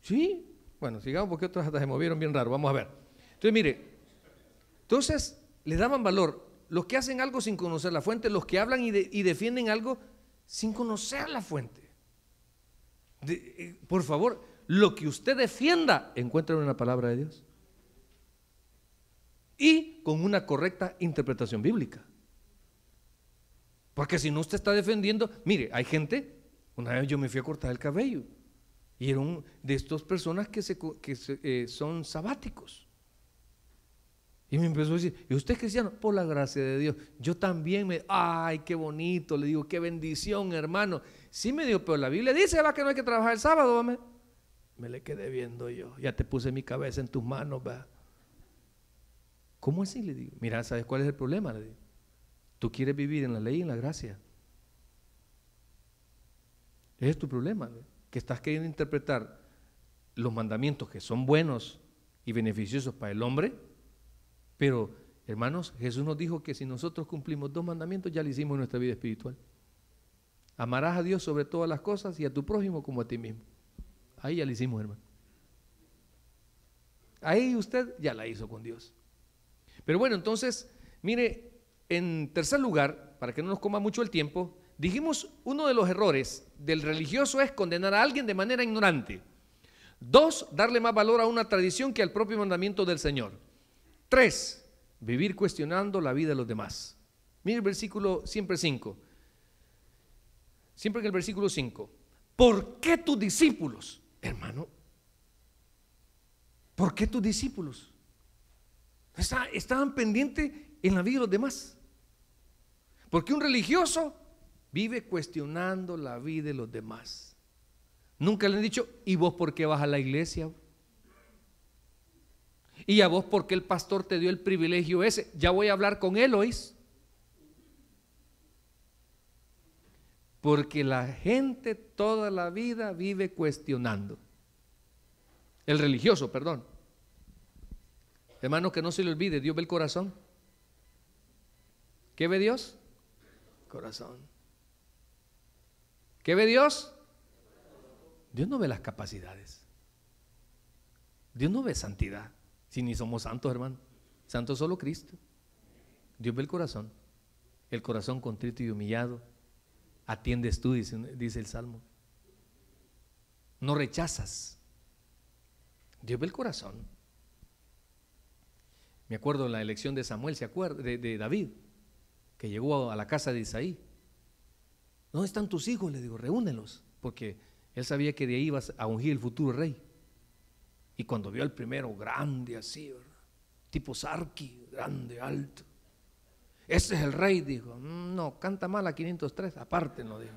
Sí, bueno, sigamos porque otras hasta se movieron bien raro, vamos a ver. Entonces, mire, entonces le daban valor los que hacen algo sin conocer la fuente, los que hablan y, defienden algo sin conocer la fuente. Eh, por favor, lo que usted defienda, encuentra una palabra de Dios. Y con una correcta interpretación bíblica. Porque si no usted está defendiendo, mire, hay gente, una vez yo me fui a cortar el cabello y eran de estas personas que, se, eh, son sabáticos. Y me empezó a decir, ¿y usted es cristiano? Por la gracia de Dios. Yo también me, ay, qué bonito, le digo, qué bendición, hermano. Sí me dijo, pero la Biblia dice, va, que no hay que trabajar el sábado, hombre. Me le quedé viendo yo. Ya te puse mi cabeza en tus manos, va. ¿Cómo así? Le digo. Mira, ¿sabes cuál es el problema? Le Tú quieres vivir en la ley y en la gracia. Ese es tu problema. Que estás queriendo interpretar los mandamientos que son buenos y beneficiosos para el hombre. Pero, hermanos, Jesús nos dijo que si nosotros cumplimos dos mandamientos, ya le hicimos nuestra vida espiritual. Amarás a Dios sobre todas las cosas y a tu prójimo como a ti mismo. Ahí ya lo hicimos, hermano. Ahí usted ya la hizo con Dios. Pero bueno, entonces, mire, en tercer lugar, para que no nos coma mucho el tiempo, dijimos uno de los errores del religioso es condenar a alguien de manera ignorante. Dos, darle más valor a una tradición que al propio mandamiento del Señor. Tres, vivir cuestionando la vida de los demás. Mire el versículo siempre 5. Siempre en el versículo 5. ¿Por qué tus discípulos hermano, ¿por qué tus discípulos estaban pendientes en la vida de los demás? Porque un religioso vive cuestionando la vida de los demás. Nunca le han dicho, ¿y vos por qué vas a la iglesia? ¿Y a vos por qué el pastor te dio el privilegio ese? Ya voy a hablar con él, ¿oís? Porque la gente toda la vida vive cuestionando. El religioso, perdón. Hermano, que no se le olvide, Dios ve el corazón. ¿Qué ve Dios? Corazón. ¿Qué ve Dios? Dios no ve las capacidades. Dios no ve santidad. Si ni somos santos, hermano. Santo solo Cristo. Dios ve el corazón. El corazón contrito y humillado atiendes tú, dice, el Salmo. No rechazas. Dios ve el corazón. Me acuerdo la elección de Samuel, ¿se acuerda? De, David, que llegó a la casa de Isaí. ¿Dónde están tus hijos? Le digo, reúnelos, porque él sabía que de ahí ibas a ungir el futuro rey. Y cuando vio al primero, grande así, tipo Sarki, grande, alto, ese es el rey, dijo. Mm, no, canta mal a 503, aparte no dijo.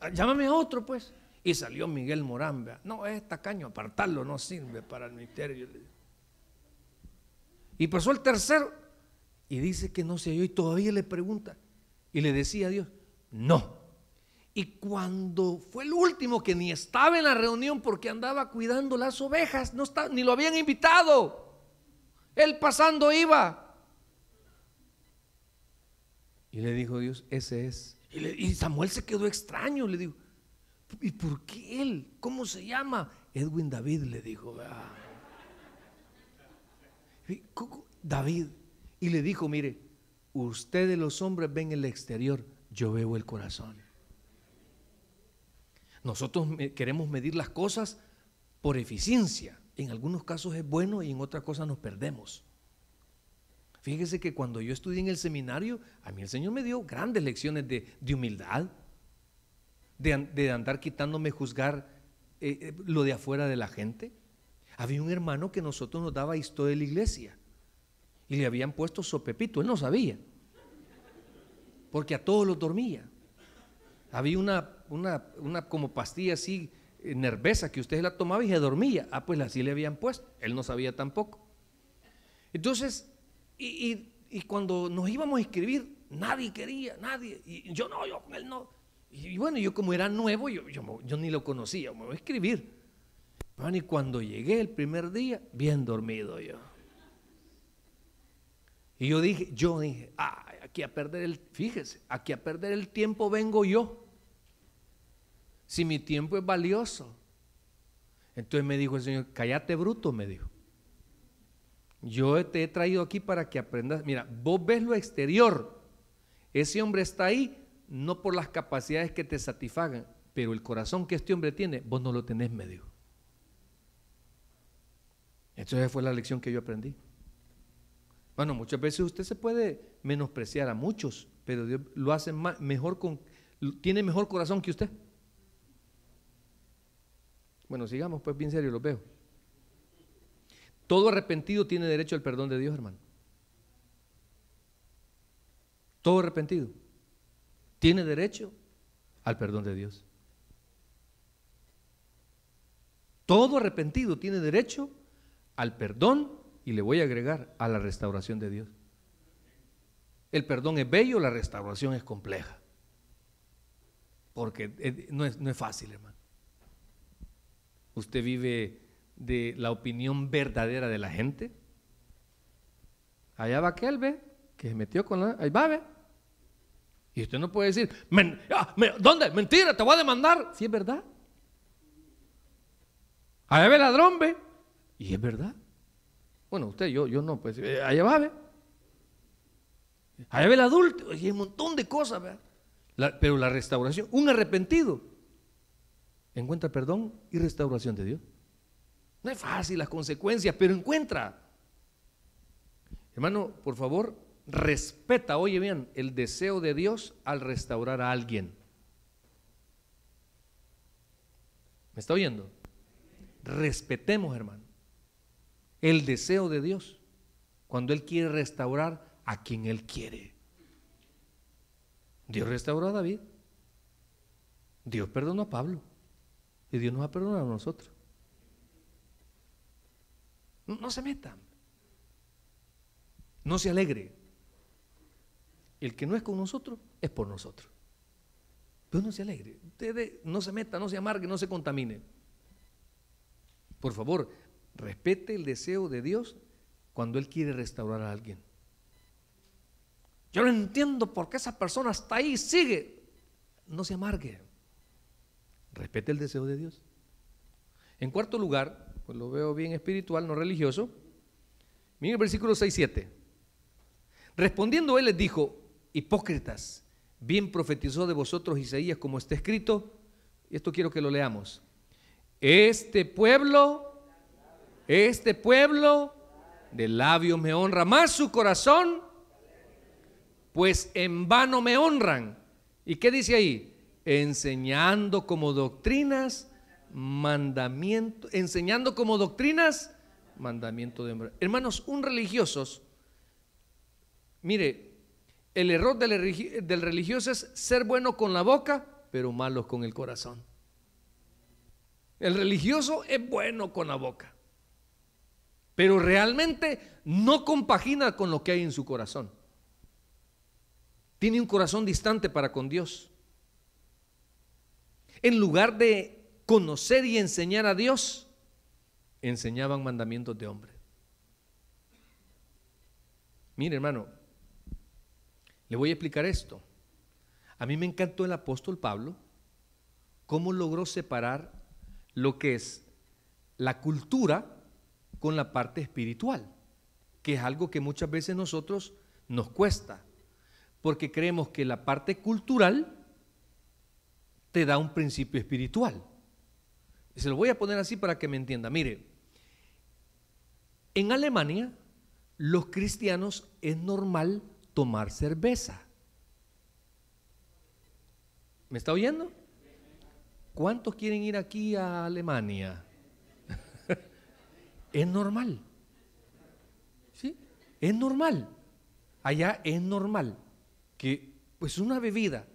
Ah, llámame a otro, pues. Y salió Miguel Morán. No, es tacaño, apartarlo no sirve para el ministerio. Y pasó el tercero. Y dice que no se oyó. Y todavía le pregunta. Y le decía a Dios, no. Y cuando fue el último que ni estaba en la reunión porque andaba cuidando las ovejas, no estaba, ni lo habían invitado. Él pasando iba. Y le dijo Dios, ese es. Y, Samuel se quedó extraño, le dijo, ¿y por qué él? ¿Cómo se llama? Edwin David le dijo. Ah". David. Y le dijo, mire, ustedes los hombres ven el exterior, yo veo el corazón. Nosotros queremos medir las cosas por eficiencia en algunos casos es bueno y en otras cosas nos perdemos. Fíjese que cuando yo estudié en el seminario, a mí el Señor me dio grandes lecciones de, humildad, de, andar quitándome juzgar eh, eh, lo de afuera de la gente. Había un hermano que nosotros nos daba historia de la iglesia y le habían puesto sopepito, él no sabía, porque a todos los dormía. Había una, una, una como pastilla así nerveza que usted la tomaba y se dormía. Ah, pues así le habían puesto. Él no sabía tampoco. Entonces, y, cuando nos íbamos a escribir, nadie quería, nadie. Y yo no, yo él no. Y, bueno, yo como era nuevo, yo, yo, ni lo conocía, me voy a escribir. Bueno, y cuando llegué el primer día, bien dormido yo. Y yo dije, yo dije, ah, aquí a perder el, fíjese, aquí a perder el tiempo vengo yo. Si mi tiempo es valioso. Entonces me dijo el Señor, cállate bruto, me dijo. Yo te he traído aquí para que aprendas. Mira, vos ves lo exterior. Ese hombre está ahí no por las capacidades que te satisfagan, pero el corazón que este hombre tiene, vos no lo tenés, me dijo. Entonces fue la lección que yo aprendí. Bueno, muchas veces usted se puede menospreciar a muchos, pero Dios lo hace mejor con, tiene mejor corazón que usted. Bueno, sigamos, pues bien serio, los veo. Todo arrepentido tiene derecho al perdón de Dios, hermano. Todo arrepentido tiene derecho al perdón de Dios. Todo arrepentido tiene derecho al perdón y le voy a agregar a la restauración de Dios. El perdón es bello, la restauración es compleja. Porque eh, no es, no es fácil, hermano. ¿Usted vive de la opinión verdadera de la gente? Allá va aquel, ve, que se metió con la... Ahí va, Y usted no puede decir, ah, ¿dónde? Mentira, te voy a demandar. Si es verdad. Allá ve el ladrón, ve. Y es verdad. Bueno, usted, yo, yo no, pues. Eh, allá va, ve. Allá ve el adulto. Y hay un montón de cosas, ve. pero la restauración, un arrepentido encuentra perdón y restauración de Dios. No es fácil las consecuencias, pero encuentra. Hermano, por favor, respeta, oye bien, el deseo de Dios al restaurar a alguien. ¿Me está oyendo? Respetemos, hermano, el deseo de Dios cuando Él quiere restaurar a quien Él quiere. Dios restauró a David. Dios perdonó a Pablo. Y Dios nos ha perdonar a nosotros. No, se metan. No se alegre. El que no es con nosotros es por nosotros. Pero no se alegre. Ustedes no se meta, no se amargue, no se contamine. Por favor, respete el deseo de Dios cuando Él quiere restaurar a alguien. Yo no entiendo por qué esa persona está ahí y sigue. No se amargue. Respete el deseo de Dios. En cuarto lugar, pues lo veo bien espiritual, no religioso. Miren el versículo 6, 7. Respondiendo él les dijo, hipócritas, bien profetizó de vosotros Isaías como está escrito, y esto quiero que lo leamos. Este pueblo, este pueblo de labios me honra, más su corazón, pues en vano me honran. ¿Y qué dice ahí? enseñando como doctrinas mandamiento, enseñando como doctrinas mandamiento de hombre. Hermanos, un religiosos, mire, el error del, del religioso es ser bueno con la boca, pero malo con el corazón. El religioso es bueno con la boca, pero realmente no compagina con lo que hay en su corazón. Tiene un corazón distante para con Dios. En lugar de conocer y enseñar a Dios, enseñaban mandamientos de hombre. Mire, hermano, le voy a explicar esto. A mí me encantó el apóstol Pablo, cómo logró separar lo que es la cultura con la parte espiritual, que es algo que muchas veces nosotros nos cuesta, porque creemos que la parte cultural te da un principio espiritual. Y se lo voy a poner así para que me entienda. Mire, en Alemania los cristianos es normal tomar cerveza. ¿Me está oyendo? ¿Cuántos quieren ir aquí a Alemania? es normal. ¿Sí? Es normal. Allá es normal que pues una bebida.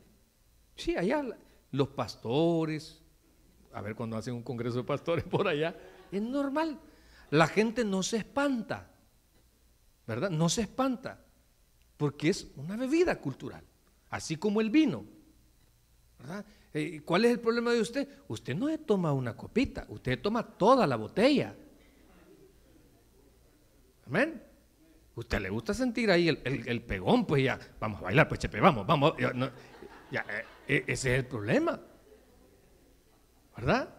Sí, allá los pastores, a ver cuando hacen un congreso de pastores por allá, es normal. La gente no se espanta, ¿verdad? No se espanta, porque es una bebida cultural, así como el vino, ¿verdad? Eh, ¿Cuál es el problema de usted? Usted no toma una copita, usted toma toda la botella. Amén. Usted le gusta sentir ahí el, pegón, pues ya, vamos a bailar, pues chepe, vamos, vamos. Ya, eh, e, ese es el problema. ¿Verdad?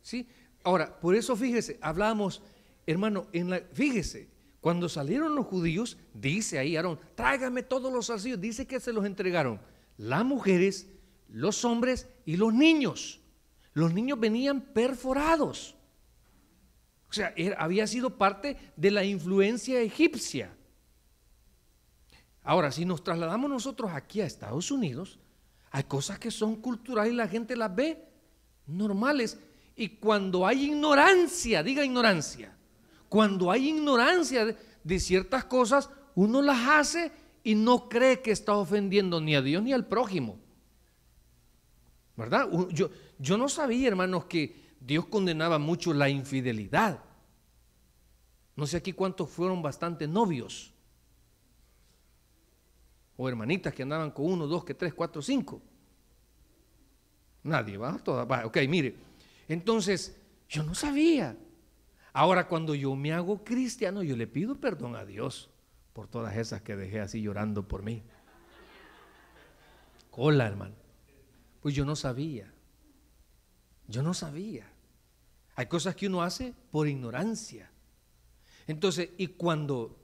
Sí. Ahora, por eso fíjese, hablamos, hermano, en la, fíjese, cuando salieron los judíos, dice ahí Aarón, tráigame todos los arcillos, dice que se los entregaron las mujeres, los hombres y los niños. Los niños venían perforados. O sea, había sido parte de la influencia egipcia. Ahora, si nos trasladamos nosotros aquí a Estados Unidos, hay cosas que son culturales y la gente las ve normales. Y cuando hay ignorancia, diga ignorancia, cuando hay ignorancia de ciertas cosas, uno las hace y no cree que está ofendiendo ni a Dios ni al prójimo. ¿Verdad? Yo, yo no sabía, hermanos, que Dios condenaba mucho la infidelidad. No sé aquí cuántos fueron bastante novios o hermanitas que andaban con uno, dos, que tres, cuatro, cinco. Nadie, va, todas, va, ok, mire. Entonces, yo no sabía. Ahora, cuando yo me hago cristiano, yo le pido perdón a Dios por todas esas que dejé así llorando por mí. Hola, hermano. Pues yo no sabía. Yo no sabía. Hay cosas que uno hace por ignorancia. Entonces, y cuando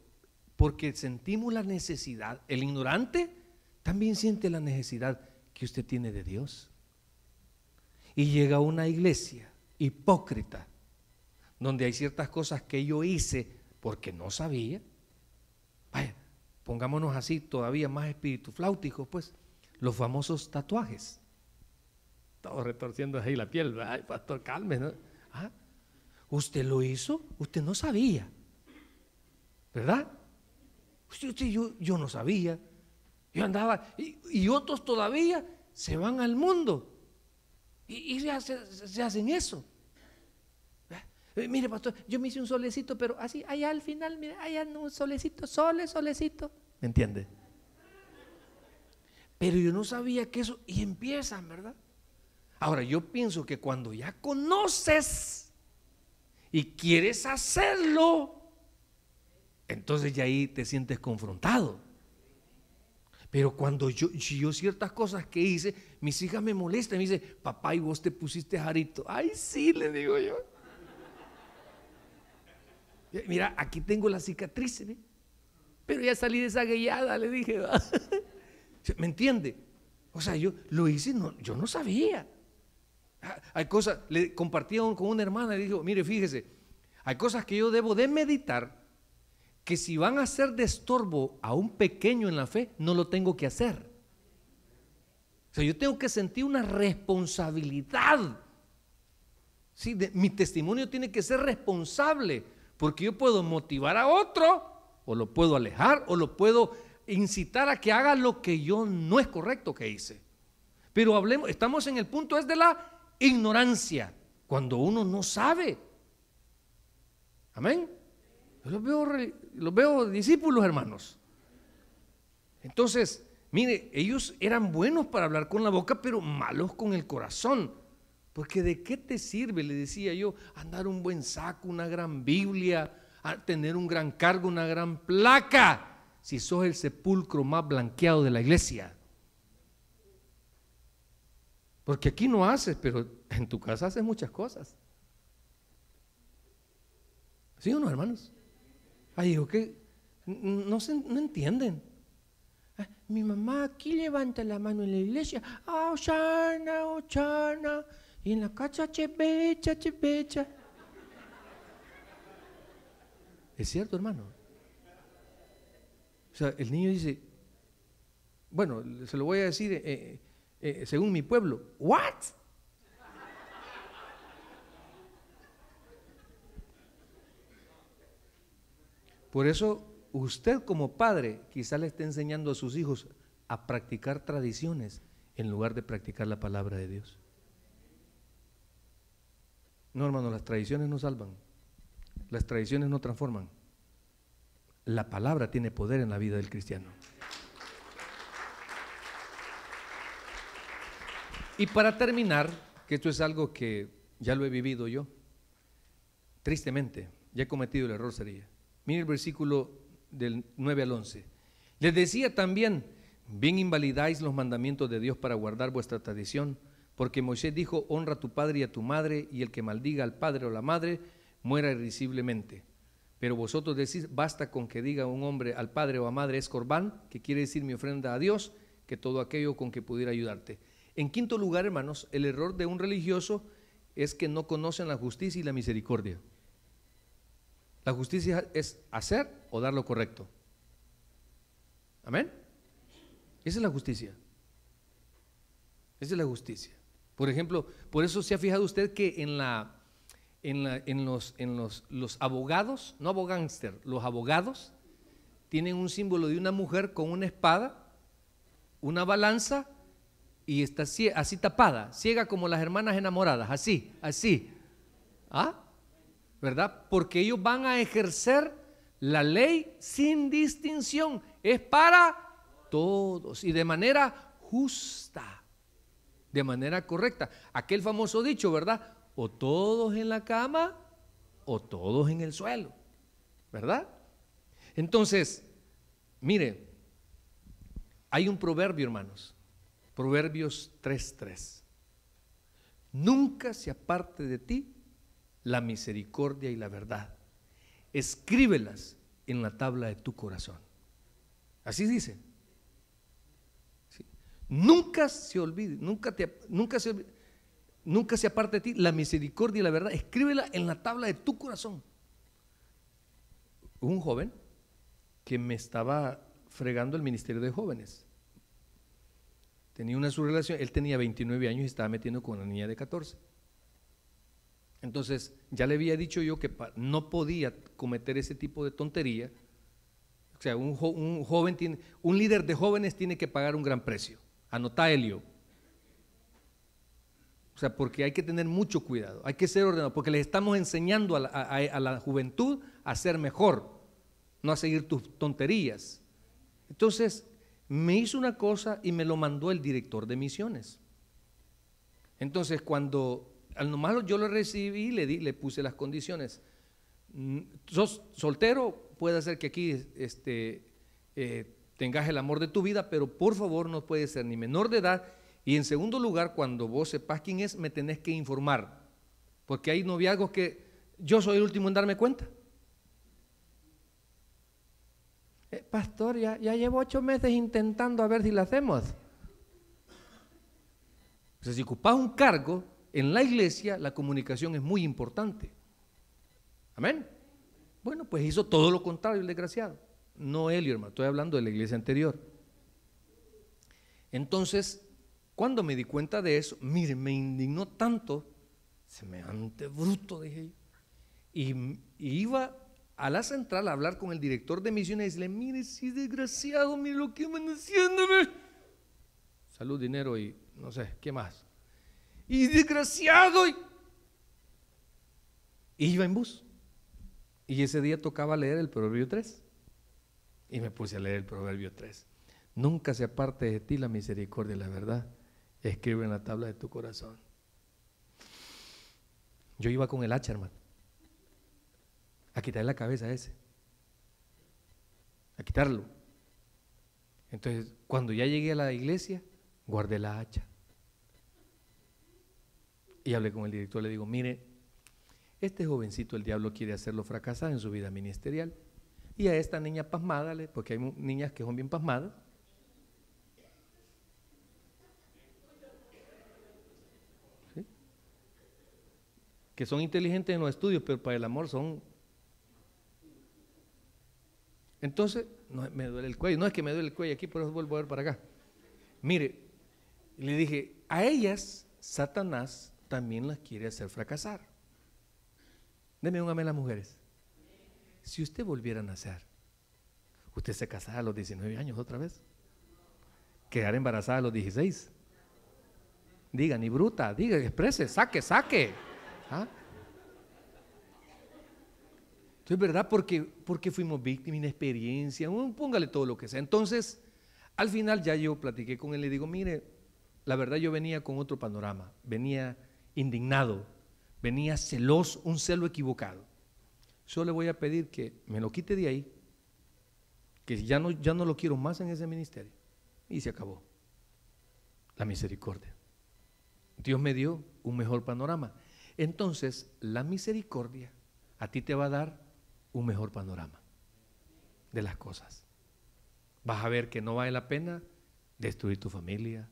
porque sentimos la necesidad. El ignorante también siente la necesidad que usted tiene de Dios. Y llega a una iglesia hipócrita, donde hay ciertas cosas que yo hice porque no sabía. Vaya, pongámonos así todavía más espíritu flautico pues, los famosos tatuajes. Todo retorciendo ahí la piel, ay, pastor, calme, ah, Usted lo hizo, usted no sabía, ¿verdad? Pues, yo, no sabía. Yo andaba. Y, otros todavía se van al mundo. Y, se, hacen eso. Eh, mire, pastor, yo me hice un solecito, pero así, allá al final, mire, allá un solecito, sole, solecito. ¿Me entiende? Pero yo no sabía que eso. Y empiezan, ¿verdad? Ahora, yo pienso que cuando ya conoces y quieres hacerlo, entonces ya ahí te sientes confrontado. Pero cuando yo, yo ciertas cosas que hice, mis hijas me molestan, me dicen, papá, y vos te pusiste jarito. Ay, sí, le digo yo. Eh, mira, aquí tengo la cicatriz, ¿eh? pero ya salí de le dije. ¿Me entiende? O sea, yo lo hice, no, yo no sabía. Ah, hay cosas, le compartí con una hermana y dijo, mire, fíjese, hay cosas que yo debo de meditar que si van a ser de estorbo a un pequeño en la fe, no lo tengo que hacer. O sea, yo tengo que sentir una responsabilidad. Sí, mi testimonio tiene que ser responsable, porque yo puedo motivar a otro, o lo puedo alejar, o lo puedo incitar a que haga lo que yo no es correcto que hice. Pero hablemos, estamos en el punto es de la ignorancia, cuando uno no sabe. Amén veo, los veo discípulos, hermanos. Entonces, mire, ellos eran buenos para hablar con la boca, pero malos con el corazón. Porque de qué te sirve, le decía yo, andar un buen saco, una gran Biblia, tener un gran cargo, una gran placa, si sos el sepulcro más blanqueado de la iglesia. Porque aquí no haces, pero en tu casa haces muchas cosas. ¿Sí o no, hermanos? Ay, digo, que no, no entienden. Ah, mi mamá aquí levanta la mano en la iglesia, ah, Oshana, Oshana, y en la casa, chepecha, chepecha. Es cierto, hermano. O sea, el niño dice, bueno, se lo voy a decir eh, eh, eh, según mi pueblo, ¿what? Por eso usted como padre quizá le esté enseñando a sus hijos a practicar tradiciones en lugar de practicar la palabra de Dios. No, hermano, las tradiciones no salvan. Las tradiciones no transforman. La palabra tiene poder en la vida del cristiano. Y para terminar, que esto es algo que ya lo he vivido yo, tristemente, ya he cometido el error sería. Mire el versículo del 9 al 11. Les decía también, bien invalidáis los mandamientos de Dios para guardar vuestra tradición, porque Moisés dijo, honra a tu padre y a tu madre, y el que maldiga al padre o la madre, muera irrisiblemente. Pero vosotros decís, basta con que diga un hombre al padre o a madre es corbán, que quiere decir mi ofrenda a Dios, que todo aquello con que pudiera ayudarte. En quinto lugar, hermanos, el error de un religioso es que no conocen la justicia y la misericordia. La justicia es hacer o dar lo correcto. Amén. Esa es la justicia. Esa es la justicia. Por ejemplo, por eso se ha fijado usted que en, la, en, los, en los abogados, no abogánster, los abogados tienen un símbolo de una mujer con una espada, una balanza y está así, así tapada, ciega como las hermanas enamoradas, así, así. ¿Ah? ¿verdad? Porque ellos van a ejercer la ley sin distinción. Es para todos y de manera justa, de manera correcta. Aquel famoso dicho, ¿verdad? O todos en la cama o todos en el suelo, ¿verdad? Entonces, mire, hay un proverbio, hermanos, Proverbios 3.3. Nunca se aparte de ti la misericordia y la verdad. Escríbelas en la tabla de tu corazón. Así dice. Nunca se olvide, nunca, te, nunca, se, nunca se aparte de ti la misericordia y la verdad. Escríbela en la tabla de tu corazón. Un joven que me estaba fregando el ministerio de jóvenes. Tenía una su relación, él tenía 29 años y estaba metiendo con una niña de 14 entonces, ya le había dicho yo que no podía cometer ese tipo de tontería. O sea, un, joven tiene, un líder de jóvenes tiene que pagar un gran precio. Anota Helio. O sea, porque hay que tener mucho cuidado, hay que ser ordenado, porque les estamos enseñando a la juventud a ser mejor, no a seguir tus tonterías. Entonces, me hizo una cosa y me lo mandó el director de misiones. Entonces, cuando al nomás yo lo recibí, le, di, le puse las condiciones. Mm, sos soltero, puede ser que aquí este, eh, tengas el amor de tu vida, pero por favor no puede ser ni menor de edad. Y en segundo lugar, cuando vos sepas quién es, me tenés que informar. Porque hay noviazgos que yo soy el último en darme cuenta. Eh, pastor, ya, ya, llevo ocho meses intentando a ver si lo hacemos. O sea, si ocupás un cargo, en la iglesia la comunicación es muy importante. Amén. Bueno, pues hizo todo lo contrario el desgraciado. No él hermano, estoy hablando de la iglesia anterior. Entonces, cuando me di cuenta de eso, mire, me indignó tanto, semejante bruto, dije yo. Y, iba a la central a hablar con el director de misiones y decirle, mire, si desgraciado, mire lo que me haciendo Salud, dinero y no sé, ¿qué más? y desgraciado. Y... iba en bus. Y ese día tocaba leer el Proverbio 3. Y me puse a leer el Proverbio 3. Nunca se aparte de ti la misericordia la verdad. Escribe en la tabla de tu corazón. Yo iba con el hacha, hermano. A quitarle la cabeza a ese. A quitarlo. Entonces, cuando ya llegué a la iglesia, guardé la hacha. Y hablé con el director, le digo, mire, este jovencito el diablo quiere hacerlo fracasar en su vida ministerial. Y a esta niña pasmada, porque hay niñas que son bien pasmadas, que son inteligentes en los estudios, pero para el amor son... Entonces, no, me duele el cuello, no es que me duele el cuello aquí, por eso vuelvo a ver para acá. Mire, le dije, a ellas Satanás también las quiere hacer fracasar. Deme un amén las mujeres. Si usted volviera a nacer, ¿usted se casara a los 19 años otra vez? ¿Quedar embarazada a los 16? Diga, ni bruta, diga, exprese, saque, saque. ¿Ah? Entonces, ¿verdad? Porque, porque fuimos víctimas, inexperiencia, póngale todo lo que sea. Entonces, al final ya yo platiqué con él y le digo, mire, la verdad yo venía con otro panorama, venía indignado, venía celoso, un celo equivocado. Yo le voy a pedir que me lo quite de ahí, que ya no, ya no lo quiero más en ese ministerio. Y se acabó. La misericordia. Dios me dio un mejor panorama. Entonces, la misericordia a ti te va a dar un mejor panorama de las cosas. Vas a ver que no vale la pena destruir tu familia,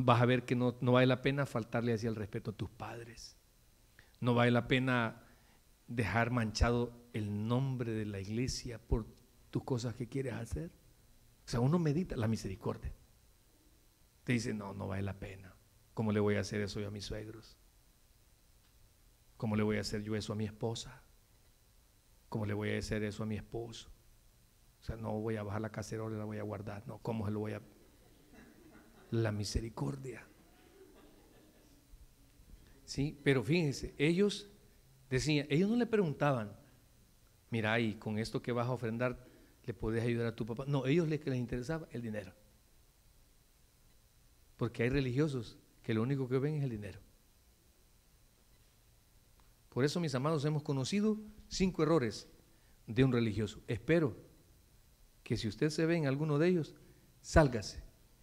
vas a ver que no, vale la pena faltarle así el respeto a tus padres. No vale la pena dejar manchado el nombre de la iglesia por tus cosas que quieres hacer. O sea, uno medita la misericordia. Te dice, no, no vale la pena. ¿Cómo le voy a hacer eso yo a mis suegros? ¿Cómo le voy a hacer yo eso a mi esposa? ¿Cómo le voy a hacer eso a mi esposo? O sea, no voy a bajar la cacerola, la voy a guardar. No, ¿cómo se lo voy a la misericordia. Sí, pero fíjense, ellos decían, ellos no le preguntaban, mira, y con esto que vas a ofrendar, le puedes ayudar a tu papá. No, ellos les, les interesaba el dinero. Porque hay religiosos que lo único que ven es el dinero. Por eso, mis amados, hemos conocido cinco errores de un religioso. Espero que si usted se ve en alguno de ellos, sálgase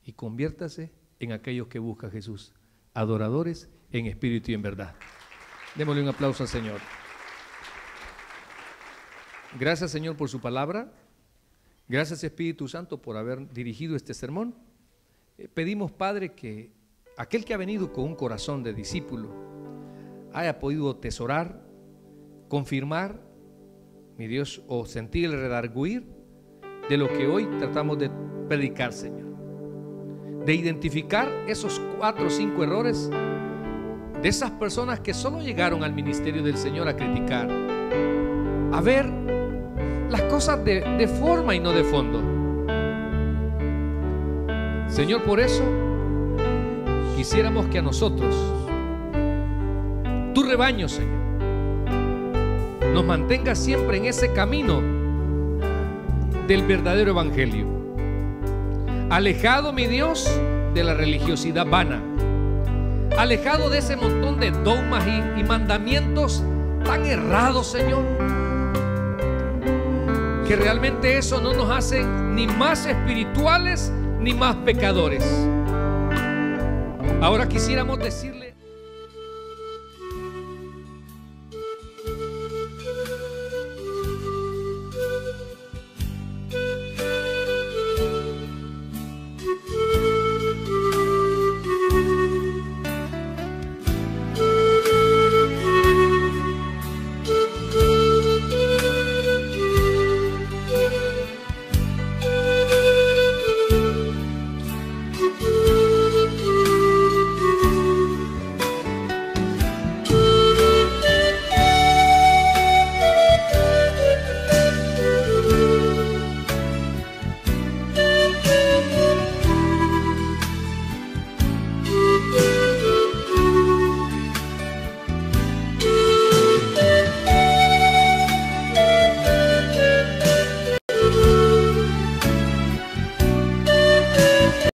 y conviértase en aquellos que busca Jesús, adoradores en espíritu y en verdad. Démosle un aplauso al Señor. Gracias Señor por su palabra. Gracias Espíritu Santo por haber dirigido este sermón. Eh, pedimos Padre que aquel que ha venido con un corazón de discípulo haya podido tesorar, confirmar, mi Dios, o sentir el redarguir de lo que hoy tratamos de predicar, Señor de identificar esos cuatro o cinco errores de esas personas que solo llegaron al ministerio del Señor a criticar, a ver las cosas de, de forma y no de fondo. Señor, por eso quisiéramos que a nosotros, tu rebaño, Señor, nos mantenga siempre en ese camino del verdadero Evangelio. Alejado, mi Dios, de la religiosidad vana. Alejado de ese montón de dogmas y, mandamientos tan errados, Señor. Que realmente eso no nos hace ni más espirituales ni más pecadores. Ahora quisiéramos decirle...